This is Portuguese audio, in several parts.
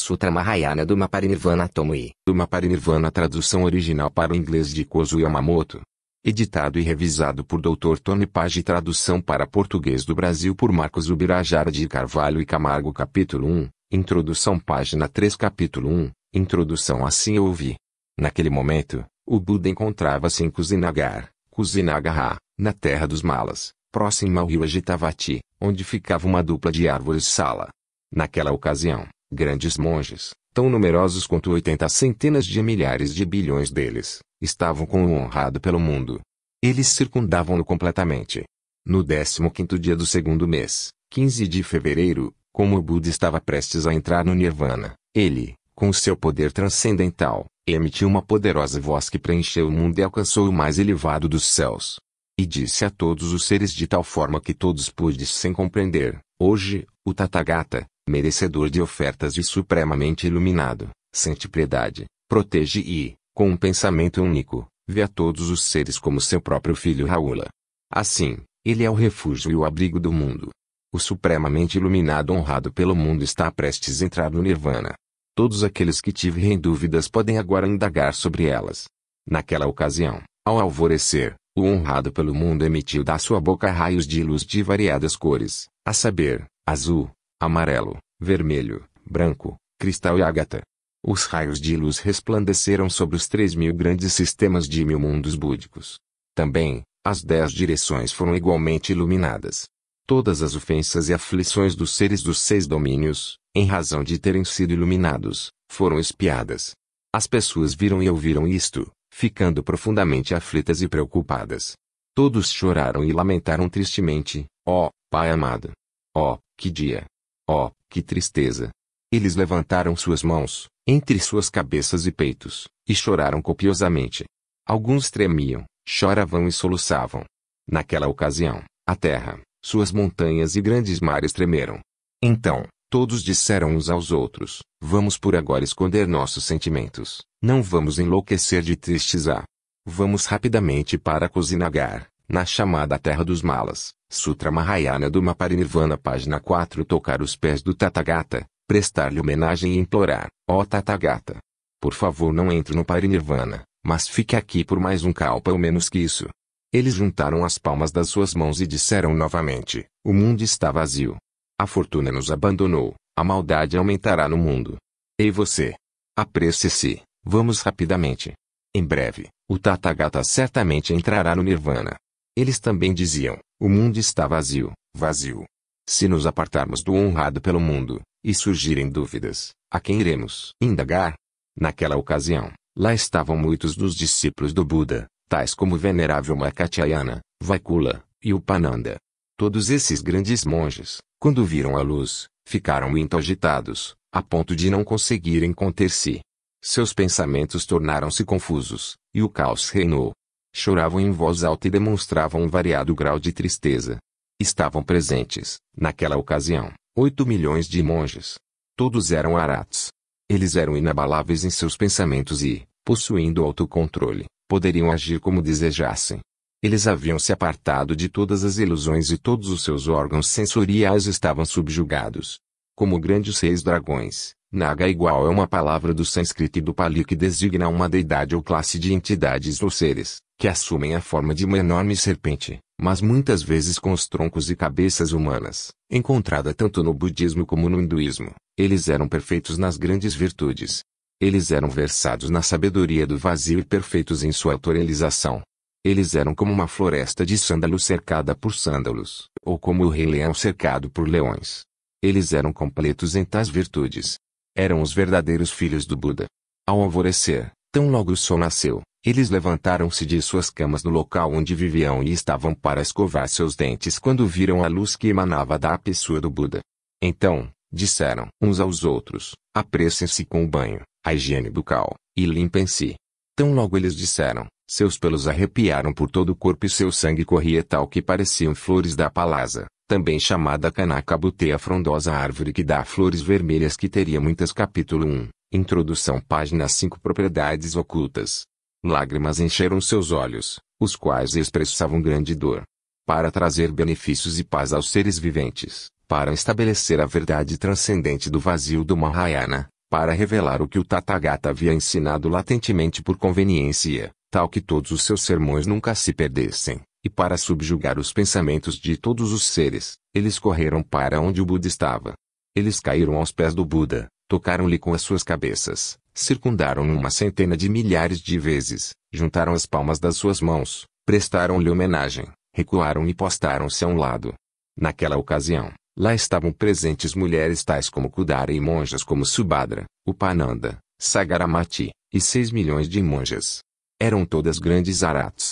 Sutra Mahayana do Maparinirvana Tomui. Do Maparinirvana tradução original para o inglês de Kozu Yamamoto. Editado e revisado por Dr. Tony Page tradução para português do Brasil por Marcos Ubirajara de Carvalho e Camargo capítulo 1, introdução página 3 capítulo 1, introdução assim eu ouvi. Naquele momento, o Buda encontrava-se em Kuzinagar, Kuzinagarra, na terra dos malas, próximo ao rio Agitavati, onde ficava uma dupla de árvores sala. Naquela ocasião, grandes monges, tão numerosos quanto oitenta centenas de milhares de bilhões deles, estavam com o honrado pelo mundo. Eles circundavam-no completamente. No décimo quinto dia do segundo mês, 15 de fevereiro, como o Buda estava prestes a entrar no Nirvana, ele, com seu poder transcendental, emitiu uma poderosa voz que preencheu o mundo e alcançou o mais elevado dos céus. E disse a todos os seres de tal forma que todos pudessem sem compreender, hoje, o Tathagata, merecedor de ofertas e supremamente iluminado, sente piedade, protege e, com um pensamento único, vê a todos os seres como seu próprio filho Raula. Assim, ele é o refúgio e o abrigo do mundo. O supremamente iluminado honrado pelo mundo está prestes a entrar no Nirvana. Todos aqueles que tiverem dúvidas podem agora indagar sobre elas. Naquela ocasião, ao alvorecer, o honrado pelo mundo emitiu da sua boca raios de luz de variadas cores, a saber, azul, amarelo, vermelho, branco, cristal e ágata. Os raios de luz resplandeceram sobre os três mil grandes sistemas de mil mundos búdicos. Também, as dez direções foram igualmente iluminadas. Todas as ofensas e aflições dos seres dos seis domínios, em razão de terem sido iluminados, foram espiadas. As pessoas viram e ouviram isto, ficando profundamente aflitas e preocupadas. Todos choraram e lamentaram tristemente, ó, oh, Pai amado! Ó, oh, que dia! Oh, que tristeza! Eles levantaram suas mãos, entre suas cabeças e peitos, e choraram copiosamente. Alguns tremiam, choravam e soluçavam. Naquela ocasião, a terra, suas montanhas e grandes mares tremeram. Então, todos disseram uns aos outros: Vamos por agora esconder nossos sentimentos, não vamos enlouquecer de tristeza. Ah. Vamos rapidamente para Cozinagar, na chamada Terra dos Malas. Sutra Mahayana do Maparinirvana, página 4 Tocar os pés do Tathagata, prestar-lhe homenagem e implorar, ó oh Tathagata, por favor não entre no Parinirvana, mas fique aqui por mais um kalpa ou menos que isso. Eles juntaram as palmas das suas mãos e disseram novamente, o mundo está vazio. A fortuna nos abandonou, a maldade aumentará no mundo. Ei você! Apresse-se, vamos rapidamente. Em breve, o Tathagata certamente entrará no Nirvana. Eles também diziam: o mundo está vazio, vazio. Se nos apartarmos do honrado pelo mundo, e surgirem dúvidas, a quem iremos indagar? Naquela ocasião, lá estavam muitos dos discípulos do Buda, tais como o venerável Makatayana, Vaikula e Upananda. Todos esses grandes monges, quando viram a luz, ficaram muito agitados, a ponto de não conseguirem conter-se. Seus pensamentos tornaram-se confusos, e o caos reinou choravam em voz alta e demonstravam um variado grau de tristeza. Estavam presentes, naquela ocasião, oito milhões de monges. Todos eram arats. Eles eram inabaláveis em seus pensamentos e, possuindo autocontrole, poderiam agir como desejassem. Eles haviam se apartado de todas as ilusões e todos os seus órgãos sensoriais estavam subjugados. Como grandes seis dragões, Naga igual é uma palavra do sânscrito e do pali que designa uma deidade ou classe de entidades ou seres, que assumem a forma de uma enorme serpente, mas muitas vezes com os troncos e cabeças humanas, encontrada tanto no budismo como no hinduísmo. Eles eram perfeitos nas grandes virtudes. Eles eram versados na sabedoria do vazio e perfeitos em sua autorrealização. Eles eram como uma floresta de sândalos cercada por sândalos, ou como o rei leão cercado por leões. Eles eram completos em tais virtudes, eram os verdadeiros filhos do Buda. Ao alvorecer, tão logo o sol nasceu, eles levantaram-se de suas camas no local onde viviam e estavam para escovar seus dentes quando viram a luz que emanava da pessoa do Buda. Então, disseram uns aos outros: apressem-se com o banho, a higiene bucal, e limpem-se. Tão logo eles disseram, seus pelos arrepiaram por todo o corpo e seu sangue corria tal que pareciam flores da palaza, também chamada Canacabuteia frondosa árvore que dá flores vermelhas que teria muitas capítulo 1, introdução página 5 propriedades ocultas. Lágrimas encheram seus olhos, os quais expressavam grande dor. Para trazer benefícios e paz aos seres viventes, para estabelecer a verdade transcendente do vazio do Mahayana, para revelar o que o Tathagata havia ensinado latentemente por conveniência, tal que todos os seus sermões nunca se perdessem. E para subjugar os pensamentos de todos os seres, eles correram para onde o Buda estava. Eles caíram aos pés do Buda, tocaram-lhe com as suas cabeças, circundaram-no uma centena de milhares de vezes, juntaram as palmas das suas mãos, prestaram-lhe homenagem, recuaram e postaram-se a um lado. Naquela ocasião, lá estavam presentes mulheres tais como Kudara e monjas como Subhadra, Upananda, Sagaramati, e seis milhões de monjas. Eram todas grandes aratos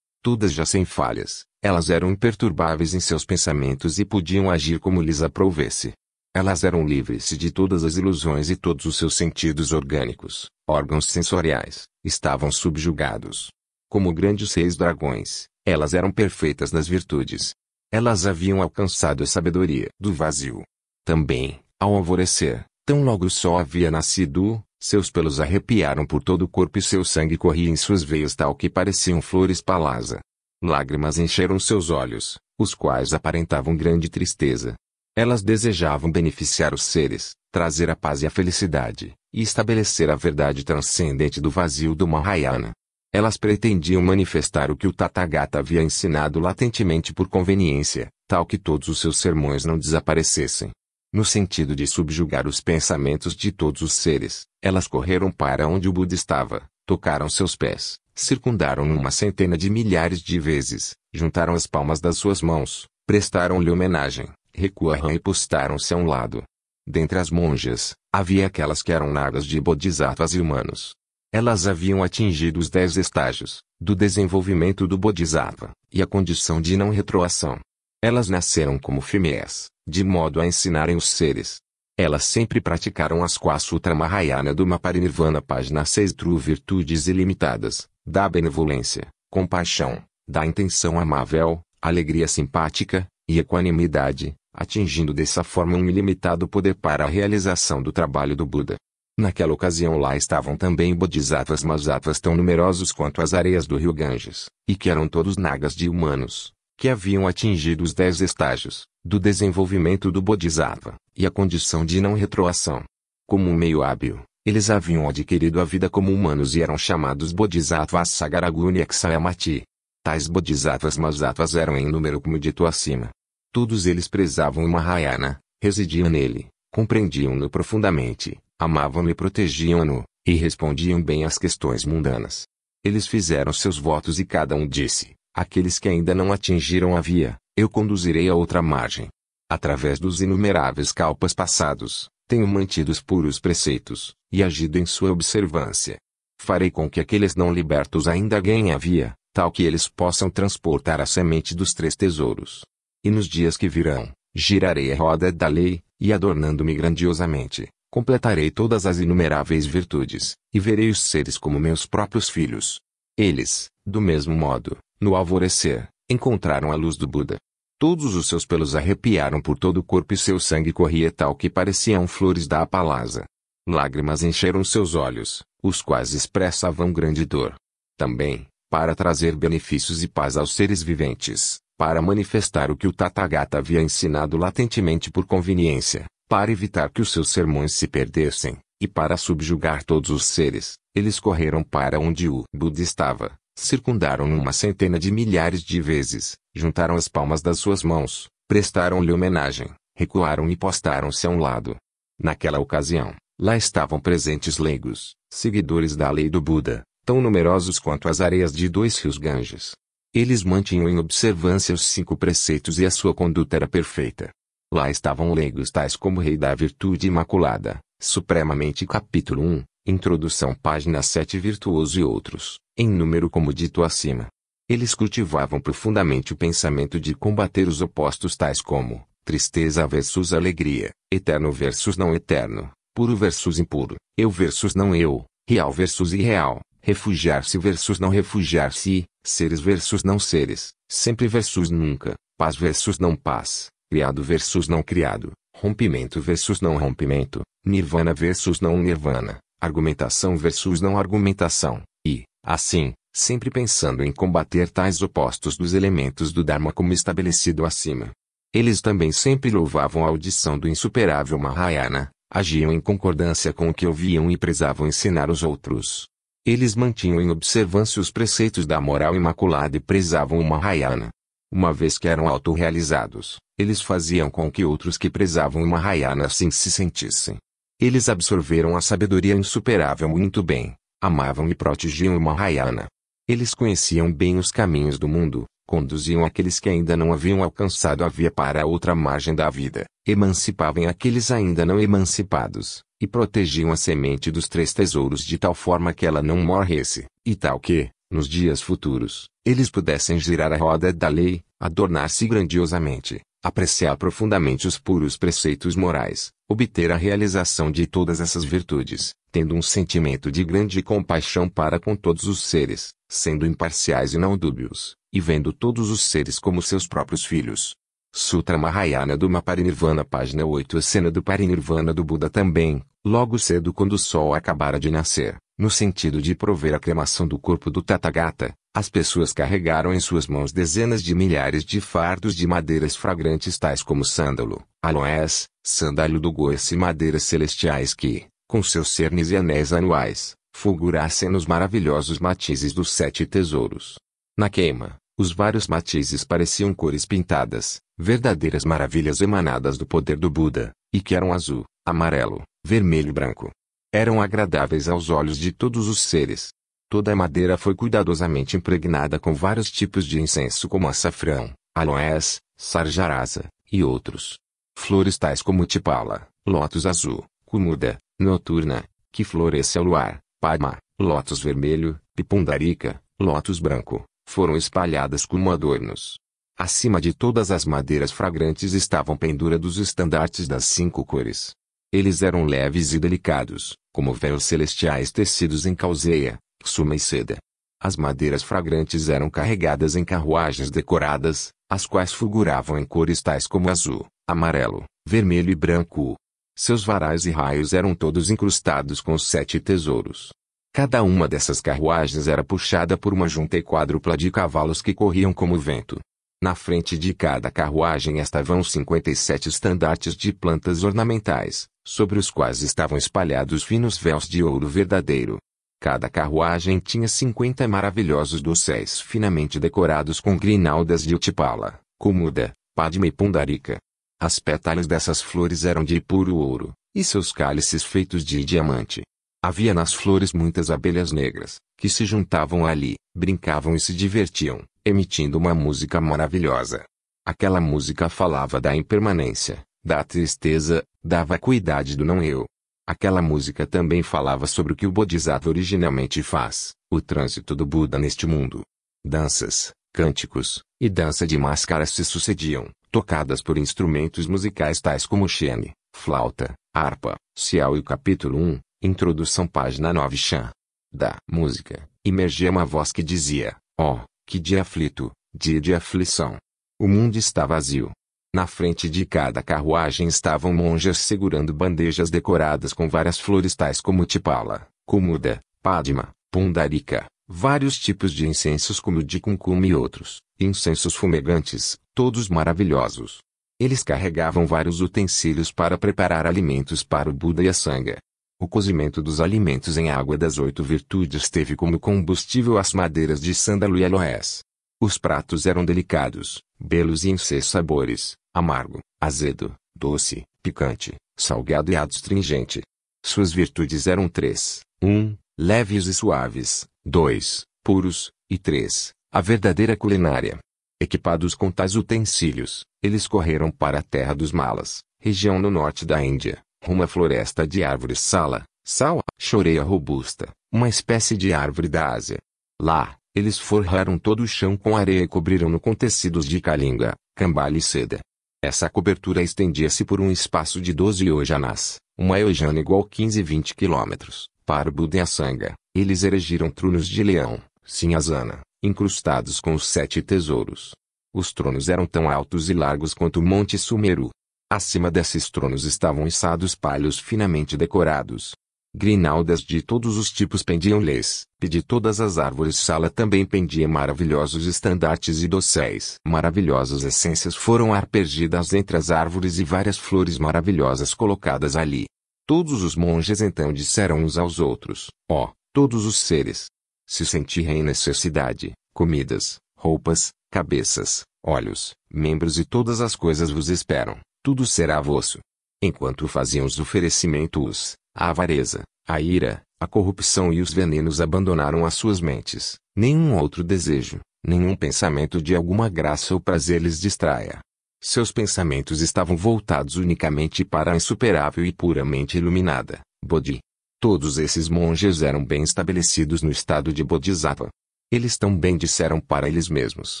todas já sem falhas, elas eram imperturbáveis em seus pensamentos e podiam agir como lhes aprouvesse. Elas eram livres de todas as ilusões e todos os seus sentidos orgânicos, órgãos sensoriais, estavam subjugados. Como grandes reis dragões, elas eram perfeitas nas virtudes. Elas haviam alcançado a sabedoria do vazio. Também, ao alvorecer, tão logo o sol havia nascido, seus pelos arrepiaram por todo o corpo e seu sangue corria em suas veias tal que pareciam flores palasa. Lágrimas encheram seus olhos, os quais aparentavam grande tristeza. Elas desejavam beneficiar os seres, trazer a paz e a felicidade, e estabelecer a verdade transcendente do vazio do Mahayana. Elas pretendiam manifestar o que o Tathagata havia ensinado latentemente por conveniência, tal que todos os seus sermões não desaparecessem no sentido de subjugar os pensamentos de todos os seres, elas correram para onde o Buda estava, tocaram seus pés, circundaram-no uma centena de milhares de vezes, juntaram as palmas das suas mãos, prestaram-lhe homenagem, recuaram e postaram-se a um lado. Dentre as monjas, havia aquelas que eram nagas de bodhisattvas e humanos. Elas haviam atingido os dez estágios do desenvolvimento do bodhisattva e a condição de não retroação. Elas nasceram como fêmeas, de modo a ensinarem os seres. Elas sempre praticaram as Quasutra Sutra Mahayana do Maparinirvana, página 6. Tru virtudes ilimitadas, da benevolência, compaixão, da intenção amável, alegria simpática, e equanimidade, atingindo dessa forma um ilimitado poder para a realização do trabalho do Buda. Naquela ocasião lá estavam também bodhisattvas mas tão numerosos quanto as areias do rio Ganges, e que eram todos nagas de humanos, que haviam atingido os dez estágios do desenvolvimento do Bodhisattva e a condição de não retroação. Como um meio hábil, eles haviam adquirido a vida como humanos e eram chamados Bodhisattvas Sagaraguni Eksayamati. Tais Bodhisattvas Masattvas eram em número como dito acima. Todos eles prezavam o Mahayana, residiam nele, compreendiam-no profundamente, amavam-no e protegiam-no, e respondiam bem às questões mundanas. Eles fizeram seus votos e cada um disse: Aqueles que ainda não atingiram a via, eu conduzirei a outra margem. Através dos inumeráveis calpas passados, tenho mantido os puros preceitos, e agido em sua observância. Farei com que aqueles não libertos ainda ganhem a via, tal que eles possam transportar a semente dos três tesouros. E nos dias que virão, girarei a roda da lei, e adornando-me grandiosamente, completarei todas as inumeráveis virtudes, e verei os seres como meus próprios filhos. Eles, do mesmo modo, no alvorecer, encontraram a luz do Buda. Todos os seus pelos arrepiaram por todo o corpo e seu sangue corria tal que pareciam flores da apalaza. Lágrimas encheram seus olhos, os quais expressavam grande dor. Também, para trazer benefícios e paz aos seres viventes, para manifestar o que o Tathagata havia ensinado latentemente por conveniência, para evitar que os seus sermões se perdessem, e para subjugar todos os seres, eles correram para onde o Buda estava, circundaram-no uma centena de milhares de vezes, juntaram as palmas das suas mãos, prestaram-lhe homenagem, recuaram e postaram-se a um lado. Naquela ocasião, lá estavam presentes leigos, seguidores da lei do Buda, tão numerosos quanto as areias de dois rios Ganges. Eles mantinham em observância os cinco preceitos e a sua conduta era perfeita. Lá estavam leigos tais como Rei da Virtude Imaculada, Supremamente Capítulo 1, Introdução página 7 Virtuoso e outros, em número como dito acima. Eles cultivavam profundamente o pensamento de combater os opostos tais como tristeza versus alegria, eterno versus não eterno, puro versus impuro, eu versus não eu, real versus irreal, refugiar-se versus não refugiar-se, seres versus não seres, sempre versus nunca, paz versus não paz, criado versus não criado, rompimento versus não rompimento, nirvana versus não nirvana, argumentação versus não argumentação, e, assim, sempre pensando em combater tais opostos dos elementos do Dharma como estabelecido acima. Eles também sempre louvavam a audição do insuperável Mahayana, agiam em concordância com o que ouviam e prezavam ensinar os outros. Eles mantinham em observância os preceitos da moral imaculada e prezavam o Mahayana. Uma vez que eram autorrealizados, eles faziam com que outros que prezavam o Mahayana assim se sentissem. Eles absorveram a sabedoria insuperável muito bem, amavam e protegiam o Mahayana. Eles conheciam bem os caminhos do mundo, conduziam aqueles que ainda não haviam alcançado a via para a outra margem da vida, emancipavam aqueles ainda não emancipados, e protegiam a semente dos três tesouros de tal forma que ela não morresse, e tal que, nos dias futuros, eles pudessem girar a roda da lei, adornar-se grandiosamente, apreciar profundamente os puros preceitos morais, obter a realização de todas essas virtudes, tendo um sentimento de grande compaixão para com todos os seres, sendo imparciais e não dúbios, e vendo todos os seres como seus próprios filhos. Sutra Mahayana do Maparinirvana, página 8. A cena do Parinirvana do Buda também, logo cedo quando o sol acabara de nascer, no sentido de prover a cremação do corpo do Tathagata, as pessoas carregaram em suas mãos dezenas de milhares de fardos de madeiras fragrantes tais como sândalo, aloés, sandálio do goice e madeiras celestiais que, com seus cernes e anéis anuais, fulgurassem nos maravilhosos matizes dos sete tesouros. Na queima, os vários matizes pareciam cores pintadas, verdadeiras maravilhas emanadas do poder do Buda, e que eram azul, amarelo, vermelho e branco. Eram agradáveis aos olhos de todos os seres, Toda a madeira foi cuidadosamente impregnada com vários tipos de incenso como açafrão, aloés, sarjarasa, e outros. Flores tais como tipala, lótus azul, cumuda, noturna, que floresce ao luar, palma, lótus vermelho, e pundarica, lótus branco, foram espalhadas como adornos. Acima de todas as madeiras fragrantes estavam pendurados os estandartes das cinco cores. Eles eram leves e delicados, como véus celestiais tecidos em calzeia, suma e seda. As madeiras fragrantes eram carregadas em carruagens decoradas, as quais fulguravam em cores tais como azul, amarelo, vermelho e branco. Seus varais e raios eram todos incrustados com sete tesouros. Cada uma dessas carruagens era puxada por uma junta e quádrupla de cavalos que corriam como vento. Na frente de cada carruagem estavam 57 estandartes de plantas ornamentais, sobre os quais estavam espalhados finos véus de ouro verdadeiro, Cada carruagem tinha cinquenta maravilhosos dosséis finamente decorados com grinaldas de utipala, comuda, padma e pundarica. As pétalas dessas flores eram de puro ouro, e seus cálices feitos de diamante. Havia nas flores muitas abelhas negras, que se juntavam ali, brincavam e se divertiam, emitindo uma música maravilhosa. Aquela música falava da impermanência, da tristeza, da vacuidade do não-eu, Aquela música também falava sobre o que o Bodhisattva originalmente faz, o trânsito do Buda neste mundo. Danças, cânticos e dança de máscaras se sucediam, tocadas por instrumentos musicais tais como xene, flauta, harpa, cial e o capítulo 1, introdução página 9 chan. Da música, emergia uma voz que dizia, ó, oh, que dia aflito, dia de aflição. O mundo está vazio, na frente de cada carruagem estavam monjas segurando bandejas decoradas com várias flores tais como tipala, cumuda, padma, pundarika, vários tipos de incensos como o de cuncum e outros, incensos fumegantes, todos maravilhosos. Eles carregavam vários utensílios para preparar alimentos para o Buda e a Sangha. O cozimento dos alimentos em água das oito virtudes teve como combustível as madeiras de sândalo e aloés. Os pratos eram delicados, belos e em seis sabores, amargo, azedo, doce, picante, salgado e adstringente. Suas virtudes eram três: 1. Um, leves e suaves, 2. puros, e 3. a verdadeira culinária. Equipados com tais utensílios, eles correram para a terra dos Malas, região no norte da Índia, rumo à floresta de árvores Sala, Sal, choreia robusta, uma espécie de árvore da Ásia. Lá, eles forraram todo o chão com areia e cobriram-no com tecidos de calinga, cambalho e seda. Essa cobertura estendia-se por um espaço de 12 iojanás, uma iojana igual a 15 e 20 quilômetros. Para Budeaçanga, eles erigiram tronos de leão, sinhazana, incrustados com os sete tesouros. Os tronos eram tão altos e largos quanto o Monte Sumeru. Acima desses tronos estavam içados palhos finamente decorados, Grinaldas de todos os tipos pendiam leis, e de todas as árvores sala também pendia maravilhosos estandartes e dosséis. Maravilhosas essências foram arpergidas entre as árvores e várias flores maravilhosas colocadas ali. Todos os monges então disseram uns aos outros, ó, oh, todos os seres, se sentirem necessidade, comidas, roupas, cabeças, olhos, membros e todas as coisas vos esperam, tudo será vosso. Enquanto faziam os oferecimentos, a avareza, a ira, a corrupção e os venenos abandonaram as suas mentes. Nenhum outro desejo, nenhum pensamento de alguma graça ou prazer lhes distraia. Seus pensamentos estavam voltados unicamente para a insuperável e puramente iluminada, Bodhi. Todos esses monges eram bem estabelecidos no estado de Bodhisattva. Eles tão bem disseram para eles mesmos: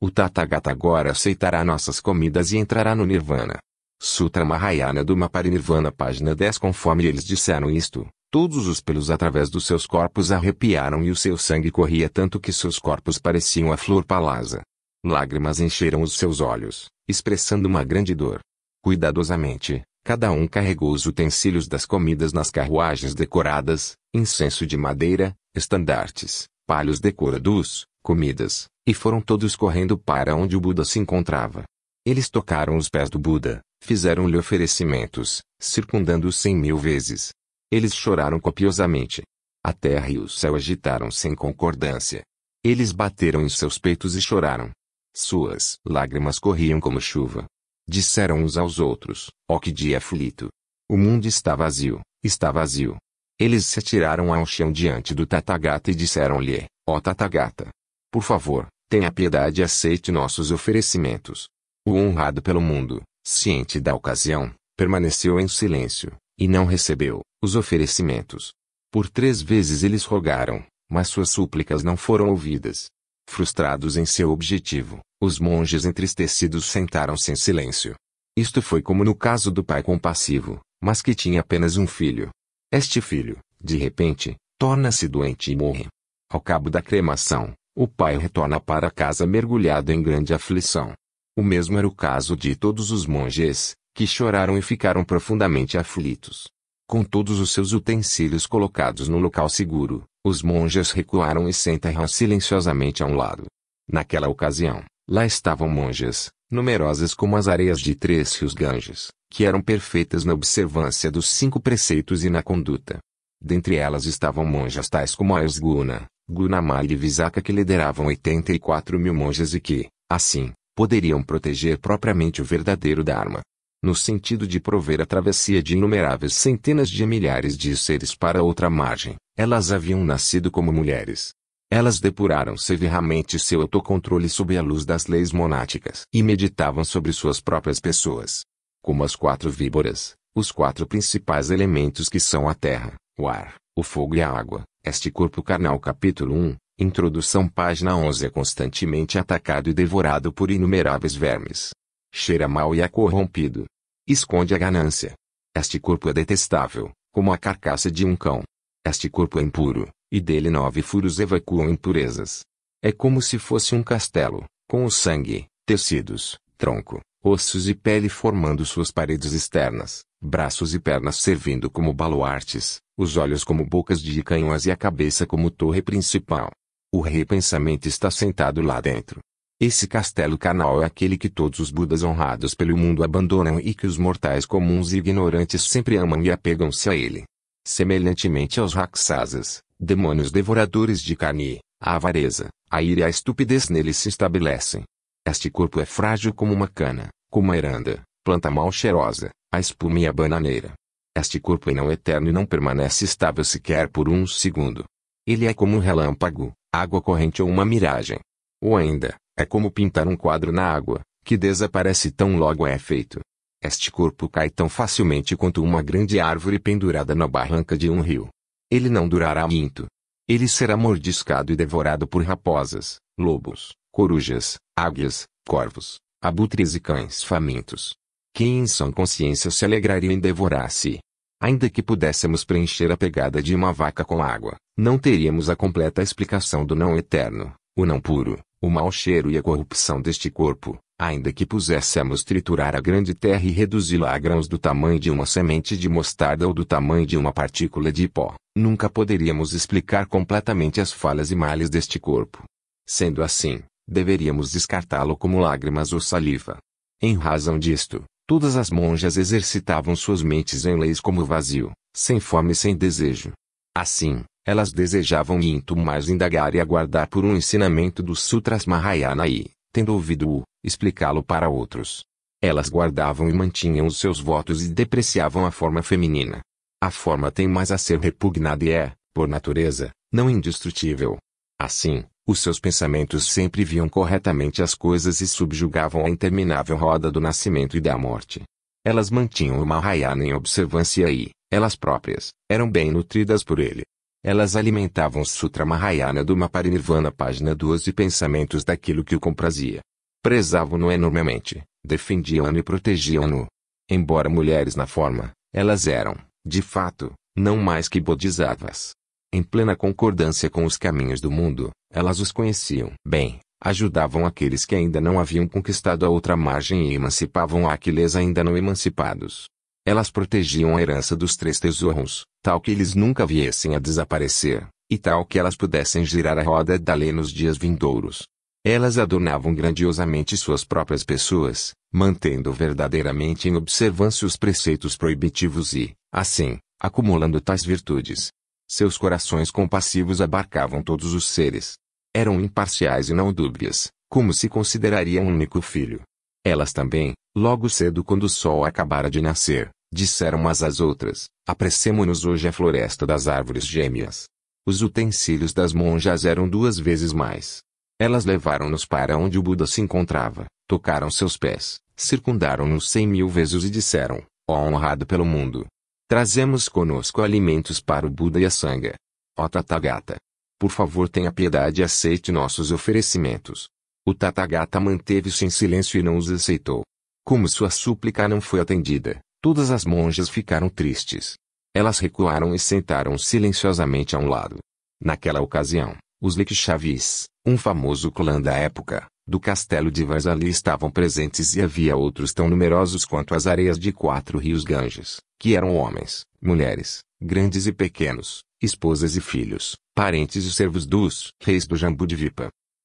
O Tathagata agora aceitará nossas comidas e entrará no Nirvana. Sutra Mahayana do Maparinirvana página 10 Conforme eles disseram isto, todos os pelos através dos seus corpos arrepiaram e o seu sangue corria tanto que seus corpos pareciam a flor palasa. Lágrimas encheram os seus olhos, expressando uma grande dor. Cuidadosamente, cada um carregou os utensílios das comidas nas carruagens decoradas, incenso de madeira, estandartes, palhos decorados, comidas, e foram todos correndo para onde o Buda se encontrava. Eles tocaram os pés do Buda, fizeram-lhe oferecimentos, circundando-o cem mil vezes. Eles choraram copiosamente. A terra e o céu agitaram sem em concordância. Eles bateram em seus peitos e choraram. Suas lágrimas corriam como chuva. Disseram uns aos outros: Ó oh, que dia aflito! O mundo está vazio, está vazio. Eles se atiraram ao chão diante do Tathagata e disseram-lhe: Ó oh, Tathagata! Por favor, tenha piedade e aceite nossos oferecimentos. O honrado pelo mundo, ciente da ocasião, permaneceu em silêncio, e não recebeu os oferecimentos. Por três vezes eles rogaram, mas suas súplicas não foram ouvidas. Frustrados em seu objetivo, os monges entristecidos sentaram-se em silêncio. Isto foi como no caso do pai compassivo, mas que tinha apenas um filho. Este filho, de repente, torna-se doente e morre. Ao cabo da cremação, o pai retorna para casa mergulhado em grande aflição. O mesmo era o caso de todos os monges, que choraram e ficaram profundamente aflitos. Com todos os seus utensílios colocados no local seguro, os monges recuaram e sentaram silenciosamente a um lado. Naquela ocasião, lá estavam monges, numerosas como as areias de três rios Ganges, que eram perfeitas na observância dos cinco preceitos e na conduta. Dentre elas estavam monjas tais como Ayus Guna, Gunamali e Visaka que lideravam 84 mil monges e que, assim, poderiam proteger propriamente o verdadeiro Dharma, no sentido de prover a travessia de inumeráveis centenas de milhares de seres para outra margem. Elas haviam nascido como mulheres. Elas depuraram severamente seu autocontrole sob a luz das leis monáticas e meditavam sobre suas próprias pessoas. Como as quatro víboras, os quatro principais elementos que são a terra, o ar, o fogo e a água, este corpo carnal capítulo 1, Introdução página 11 é constantemente atacado e devorado por inumeráveis vermes. Cheira mal e é corrompido. Esconde a ganância. Este corpo é detestável, como a carcaça de um cão. Este corpo é impuro, e dele nove furos evacuam impurezas. É como se fosse um castelo, com o sangue, tecidos, tronco, ossos e pele formando suas paredes externas, braços e pernas servindo como baluartes, os olhos como bocas de canhões e a cabeça como torre principal. O repensamento está sentado lá dentro. Esse castelo carnal é aquele que todos os Budas honrados pelo mundo abandonam e que os mortais comuns e ignorantes sempre amam e apegam-se a ele. Semelhantemente aos Raksasas, demônios devoradores de carne, a avareza, a ira e a estupidez neles se estabelecem. Este corpo é frágil como uma cana, como a heranda, planta mal cheirosa, a espuma e a bananeira. Este corpo é não eterno e não permanece estável sequer por um segundo. Ele é como um relâmpago, água corrente ou uma miragem. Ou ainda, é como pintar um quadro na água, que desaparece tão logo é feito. Este corpo cai tão facilmente quanto uma grande árvore pendurada na barranca de um rio. Ele não durará muito. Ele será mordiscado e devorado por raposas, lobos, corujas, águias, corvos, abutres e cães famintos. Quem em sã consciência se alegraria em devorar-se? Ainda que pudéssemos preencher a pegada de uma vaca com água, não teríamos a completa explicação do não eterno, o não puro, o mau cheiro e a corrupção deste corpo, ainda que puséssemos triturar a grande terra e reduzi-la a grãos do tamanho de uma semente de mostarda ou do tamanho de uma partícula de pó, nunca poderíamos explicar completamente as falhas e males deste corpo. Sendo assim, deveríamos descartá-lo como lágrimas ou saliva. Em razão disto, Todas as monjas exercitavam suas mentes em leis como vazio, sem fome e sem desejo. Assim, elas desejavam muito mais indagar e aguardar por um ensinamento dos Sutras Mahayana e, tendo ouvido-o, explicá-lo para outros. Elas guardavam e mantinham os seus votos e depreciavam a forma feminina. A forma tem mais a ser repugnada e é, por natureza, não indestrutível. Assim, os seus pensamentos sempre viam corretamente as coisas e subjugavam a interminável roda do nascimento e da morte. Elas mantinham o Mahayana em observância e, elas próprias, eram bem nutridas por ele. Elas alimentavam o Sutra Mahayana do Maparinirvana página 12 pensamentos daquilo que o comprazia. Prezavam-no enormemente, defendiam-no e protegiam-no. Embora mulheres na forma, elas eram, de fato, não mais que bodhisattvas. Em plena concordância com os caminhos do mundo, elas os conheciam bem, ajudavam aqueles que ainda não haviam conquistado a outra margem e emancipavam aqueles ainda não emancipados. Elas protegiam a herança dos três tesouros, tal que eles nunca viessem a desaparecer, e tal que elas pudessem girar a roda da lei nos dias vindouros. Elas adornavam grandiosamente suas próprias pessoas, mantendo verdadeiramente em observância os preceitos proibitivos e, assim, acumulando tais virtudes, seus corações compassivos abarcavam todos os seres. Eram imparciais e não dúbias, como se consideraria um único filho. Elas também, logo cedo quando o sol acabara de nascer, disseram umas às outras, apressemo-nos hoje à floresta das árvores gêmeas. Os utensílios das monjas eram duas vezes mais. Elas levaram-nos para onde o Buda se encontrava, tocaram seus pés, circundaram-nos cem mil vezes e disseram, ó honrado pelo mundo, Trazemos conosco alimentos para o Buda e a Sangha. Ó Tathagata! Por favor tenha piedade e aceite nossos oferecimentos. O Tathagata manteve-se em silêncio e não os aceitou. Como sua súplica não foi atendida, todas as monjas ficaram tristes. Elas recuaram e sentaram silenciosamente a um lado. Naquela ocasião, os Likshavis, um famoso clã da época, do castelo de Vaisali estavam presentes e havia outros tão numerosos quanto as areias de quatro rios Ganges, que eram homens, mulheres, grandes e pequenos, esposas e filhos, parentes e servos dos reis do Jambu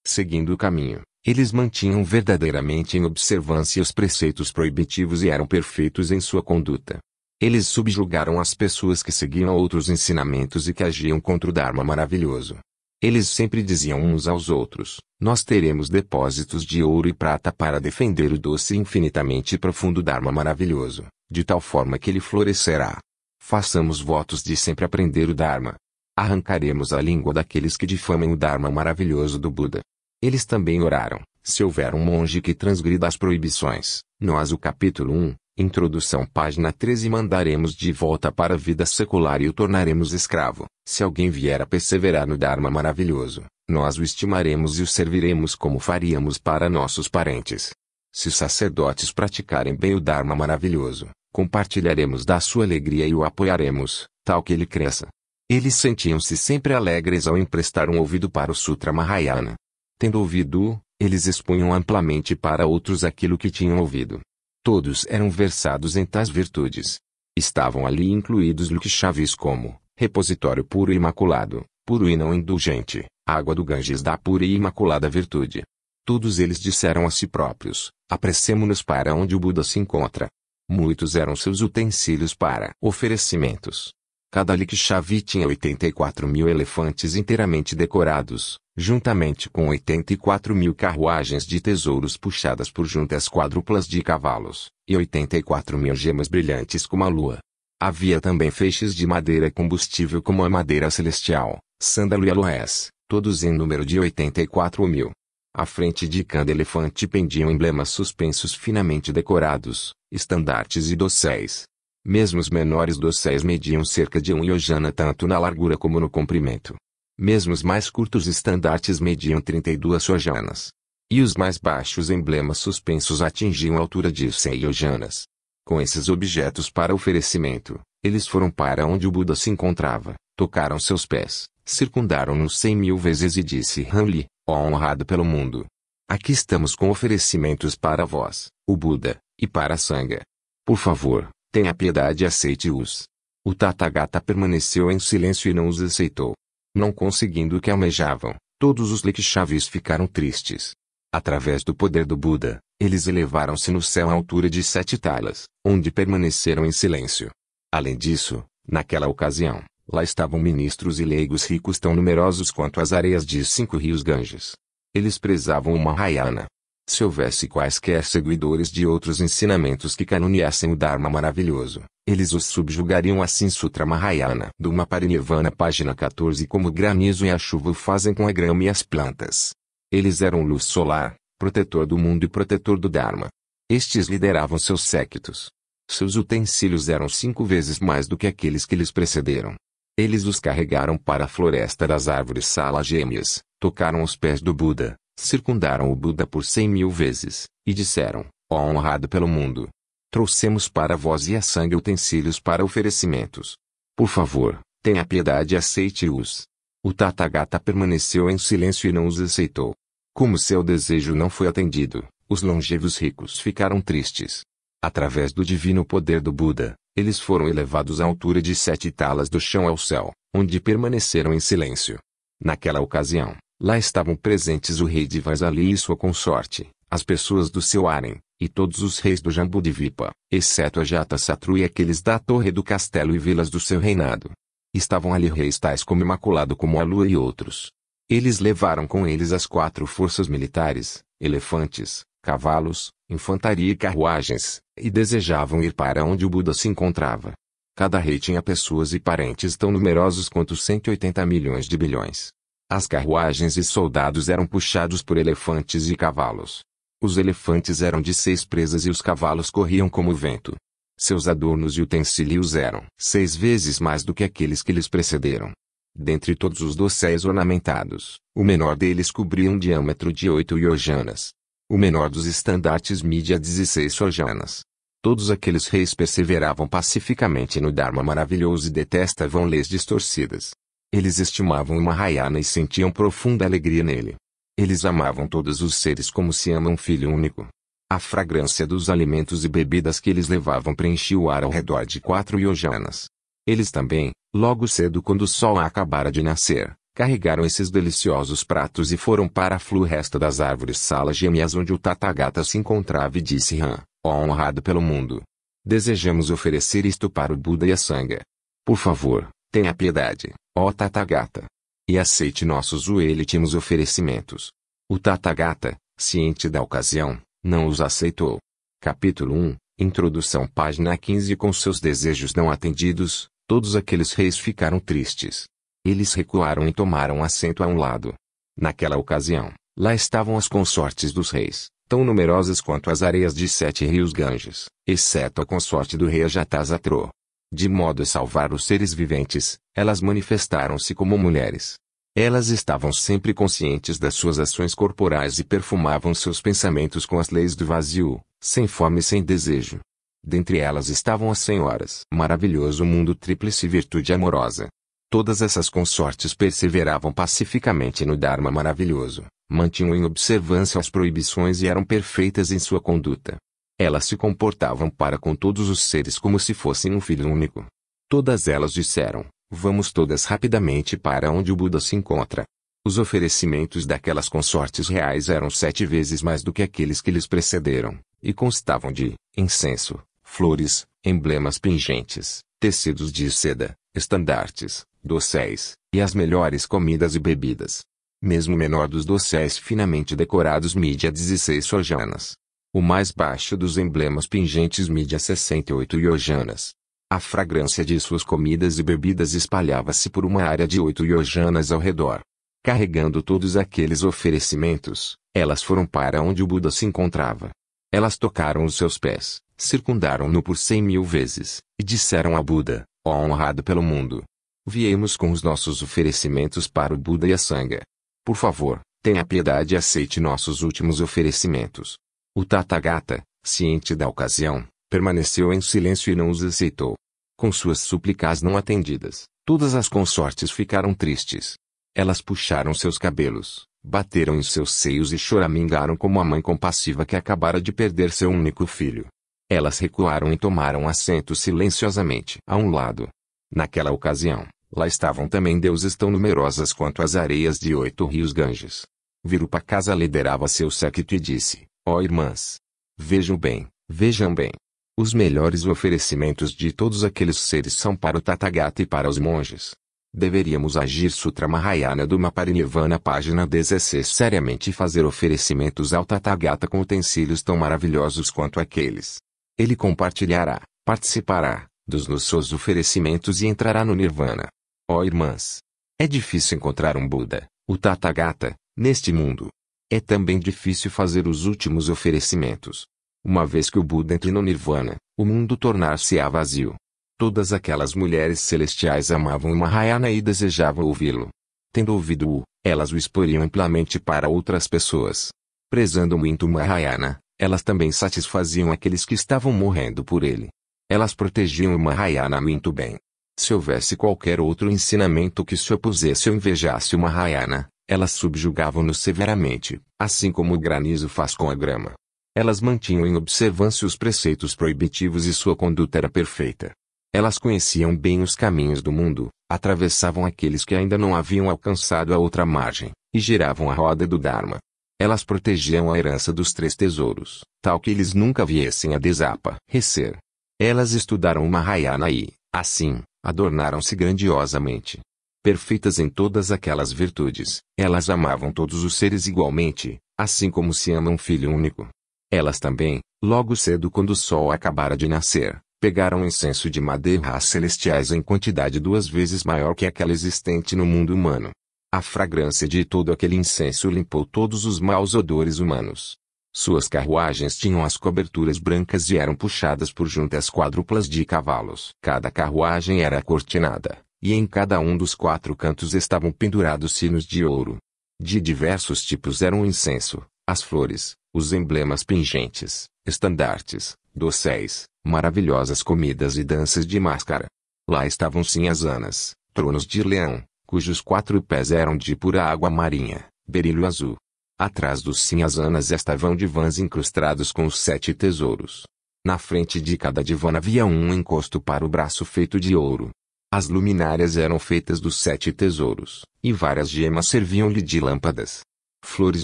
Seguindo o caminho, eles mantinham verdadeiramente em observância os preceitos proibitivos e eram perfeitos em sua conduta. Eles subjugaram as pessoas que seguiam outros ensinamentos e que agiam contra o Dharma maravilhoso, eles sempre diziam uns aos outros: Nós teremos depósitos de ouro e prata para defender o doce infinitamente profundo Dharma maravilhoso, de tal forma que ele florescerá. Façamos votos de sempre aprender o Dharma. Arrancaremos a língua daqueles que difamem o Dharma maravilhoso do Buda. Eles também oraram: Se houver um monge que transgrida as proibições, nós, o capítulo 1, Introdução página 13 Mandaremos de volta para a vida secular e o tornaremos escravo. Se alguém vier a perseverar no Dharma maravilhoso, nós o estimaremos e o serviremos como faríamos para nossos parentes. Se sacerdotes praticarem bem o Dharma maravilhoso, compartilharemos da sua alegria e o apoiaremos, tal que ele cresça. Eles sentiam-se sempre alegres ao emprestar um ouvido para o Sutra Mahayana. Tendo ouvido, eles expunham amplamente para outros aquilo que tinham ouvido. Todos eram versados em tais virtudes. Estavam ali incluídos Luke como repositório puro e imaculado, puro e não indulgente, água do Ganges da pura e imaculada virtude. Todos eles disseram a si próprios: apressemo-nos para onde o Buda se encontra. Muitos eram seus utensílios para oferecimentos. Cada Likshavi tinha 84 mil elefantes inteiramente decorados, juntamente com 84 mil carruagens de tesouros puxadas por juntas quádruplas de cavalos, e 84 mil gemas brilhantes como a lua. Havia também feixes de madeira combustível como a madeira celestial, sândalo e aloés, todos em número de 84 mil. À frente de cada elefante pendiam emblemas suspensos finamente decorados, estandartes e dosséis. Mesmo os menores dosséis mediam cerca de um iojana tanto na largura como no comprimento. Mesmo os mais curtos estandartes mediam 32 sojanas. E os mais baixos emblemas suspensos atingiam a altura de 100 sojanas. Com esses objetos para oferecimento, eles foram para onde o Buda se encontrava, tocaram seus pés, circundaram-no cem mil vezes e disse Hanli, ó honrado pelo mundo. Aqui estamos com oferecimentos para vós, o Buda, e para a Sangha. Por favor, tenha piedade e aceite-os. O Tathagata permaneceu em silêncio e não os aceitou não conseguindo o que almejavam, todos os Likshavis ficaram tristes. Através do poder do Buda, eles elevaram-se no céu à altura de sete talas, onde permaneceram em silêncio. Além disso, naquela ocasião, lá estavam ministros e leigos ricos tão numerosos quanto as areias de cinco rios Ganges. Eles prezavam o Mahayana. Se houvesse quaisquer seguidores de outros ensinamentos que caluniassem o Dharma maravilhoso, eles os subjugariam assim Sutra Mahayana. Do maparinivana página 14 Como o granizo e a chuva o fazem com a grama e as plantas. Eles eram luz solar, protetor do mundo e protetor do Dharma. Estes lideravam seus séquitos. Seus utensílios eram cinco vezes mais do que aqueles que lhes precederam. Eles os carregaram para a floresta das árvores sala gêmeas, tocaram os pés do Buda, circundaram o Buda por cem mil vezes, e disseram, ó honrado pelo mundo, trouxemos para vós e a sangue utensílios para oferecimentos. Por favor, tenha piedade e aceite-os. O Tathagata permaneceu em silêncio e não os aceitou. Como seu desejo não foi atendido, os longevos ricos ficaram tristes. Através do divino poder do Buda, eles foram elevados à altura de sete talas do chão ao céu, onde permaneceram em silêncio. Naquela ocasião, lá estavam presentes o rei de Vaisali e sua consorte, as pessoas do seu harem, e todos os reis do Jambudivipa, exceto a Satru e aqueles da torre do castelo e vilas do seu reinado. Estavam ali reis tais como Imaculado como a Lua e outros. Eles levaram com eles as quatro forças militares, elefantes, cavalos, infantaria e carruagens, e desejavam ir para onde o Buda se encontrava. Cada rei tinha pessoas e parentes tão numerosos quanto 180 milhões de bilhões. As carruagens e soldados eram puxados por elefantes e cavalos. Os elefantes eram de seis presas e os cavalos corriam como o vento. Seus adornos e utensílios eram seis vezes mais do que aqueles que lhes precederam. Dentre todos os dosséis ornamentados, o menor deles cobria um diâmetro de oito yojanas. O menor dos estandartes media 16 sojanas. Todos aqueles reis perseveravam pacificamente no Dharma maravilhoso e detestavam leis distorcidas. Eles estimavam uma raiana e sentiam profunda alegria nele. Eles amavam todos os seres como se ama um filho único. A fragrância dos alimentos e bebidas que eles levavam preenchia o ar ao redor de quatro iojanas. Eles também, logo cedo quando o sol acabara de nascer, carregaram esses deliciosos pratos e foram para a floresta das árvores salas gêmeas onde o Tathagata se encontrava e disse Ram, ó honrado pelo mundo. Desejamos oferecer isto para o Buda e a Sangha. Por favor, tenha piedade, ó Tathagata e aceite nossos uelitinos oferecimentos. O Tathagata, ciente da ocasião, não os aceitou. Capítulo 1, Introdução Página 15 Com seus desejos não atendidos, todos aqueles reis ficaram tristes. Eles recuaram e tomaram assento a um lado. Naquela ocasião, lá estavam as consortes dos reis, tão numerosas quanto as areias de sete rios Ganges, exceto a consorte do rei Ajatasatru. De modo a salvar os seres viventes, elas manifestaram-se como mulheres. Elas estavam sempre conscientes das suas ações corporais e perfumavam seus pensamentos com as leis do vazio, sem fome e sem desejo. Dentre elas estavam as senhoras. Maravilhoso mundo tríplice virtude amorosa. Todas essas consortes perseveravam pacificamente no Dharma maravilhoso, mantinham em observância as proibições e eram perfeitas em sua conduta. Elas se comportavam para com todos os seres como se fossem um filho único. Todas elas disseram: Vamos todas rapidamente para onde o Buda se encontra. Os oferecimentos daquelas consortes reais eram sete vezes mais do que aqueles que lhes precederam, e constavam de incenso, flores, emblemas pingentes, tecidos de seda, estandartes, dosséis, e as melhores comidas e bebidas. Mesmo o menor dos dosséis finamente decorados mídia 16 sojanas, o mais baixo dos emblemas pingentes mídia 68 iojanas. A fragrância de suas comidas e bebidas espalhava-se por uma área de oito iojanas ao redor. Carregando todos aqueles oferecimentos, elas foram para onde o Buda se encontrava. Elas tocaram os seus pés, circundaram-no por cem mil vezes, e disseram a Buda, ó honrado pelo mundo. Viemos com os nossos oferecimentos para o Buda e a Sangha. Por favor, tenha piedade e aceite nossos últimos oferecimentos. O Tathagata, ciente da ocasião, permaneceu em silêncio e não os aceitou. Com suas súplicas não atendidas, todas as consortes ficaram tristes. Elas puxaram seus cabelos, bateram em seus seios e choramingaram como a mãe compassiva que acabara de perder seu único filho. Elas recuaram e tomaram assento silenciosamente a um lado. Naquela ocasião, lá estavam também deuses tão numerosas quanto as areias de oito rios Ganges. Virupakasa liderava seu séquito e disse: Ó oh, irmãs! Vejam bem, vejam bem. Os melhores oferecimentos de todos aqueles seres são para o Tathagata e para os monges. Deveríamos agir Sutra Mahayana do Maparinirvana página 16 seriamente e fazer oferecimentos ao Tathagata com utensílios tão maravilhosos quanto aqueles. Ele compartilhará, participará, dos nossos oferecimentos e entrará no Nirvana. Ó oh, irmãs! É difícil encontrar um Buda, o Tathagata, neste mundo. É também difícil fazer os últimos oferecimentos. Uma vez que o Buda entre no Nirvana, o mundo tornar-se-á vazio. Todas aquelas mulheres celestiais amavam Mahayana e desejavam ouvi-lo. Tendo ouvido-o, elas o exporiam amplamente para outras pessoas. Prezando muito Mahayana, elas também satisfaziam aqueles que estavam morrendo por ele. Elas protegiam o Mahayana muito bem. Se houvesse qualquer outro ensinamento que se opusesse ou invejasse o Mahayana, elas subjugavam-nos severamente, assim como o granizo faz com a grama. Elas mantinham em observância os preceitos proibitivos e sua conduta era perfeita. Elas conheciam bem os caminhos do mundo, atravessavam aqueles que ainda não haviam alcançado a outra margem, e giravam a roda do Dharma. Elas protegiam a herança dos três tesouros, tal que eles nunca viessem a desaparecer. Elas estudaram o Mahayana e, assim, adornaram-se grandiosamente perfeitas em todas aquelas virtudes, elas amavam todos os seres igualmente, assim como se ama um filho único. Elas também, logo cedo quando o sol acabara de nascer, pegaram incenso de madeiras celestiais em quantidade duas vezes maior que aquela existente no mundo humano. A fragrância de todo aquele incenso limpou todos os maus odores humanos. Suas carruagens tinham as coberturas brancas e eram puxadas por juntas quádruplas de cavalos. Cada carruagem era cortinada, e em cada um dos quatro cantos estavam pendurados sinos de ouro. De diversos tipos eram o incenso, as flores, os emblemas pingentes, estandartes, dosséis, maravilhosas comidas e danças de máscara. Lá estavam sinhazanas, tronos de leão, cujos quatro pés eram de pura água marinha, berilho azul. Atrás dos sinhazanas estavam divãs incrustados com os sete tesouros. Na frente de cada divã havia um encosto para o braço feito de ouro, as luminárias eram feitas dos sete tesouros, e várias gemas serviam-lhe de lâmpadas. Flores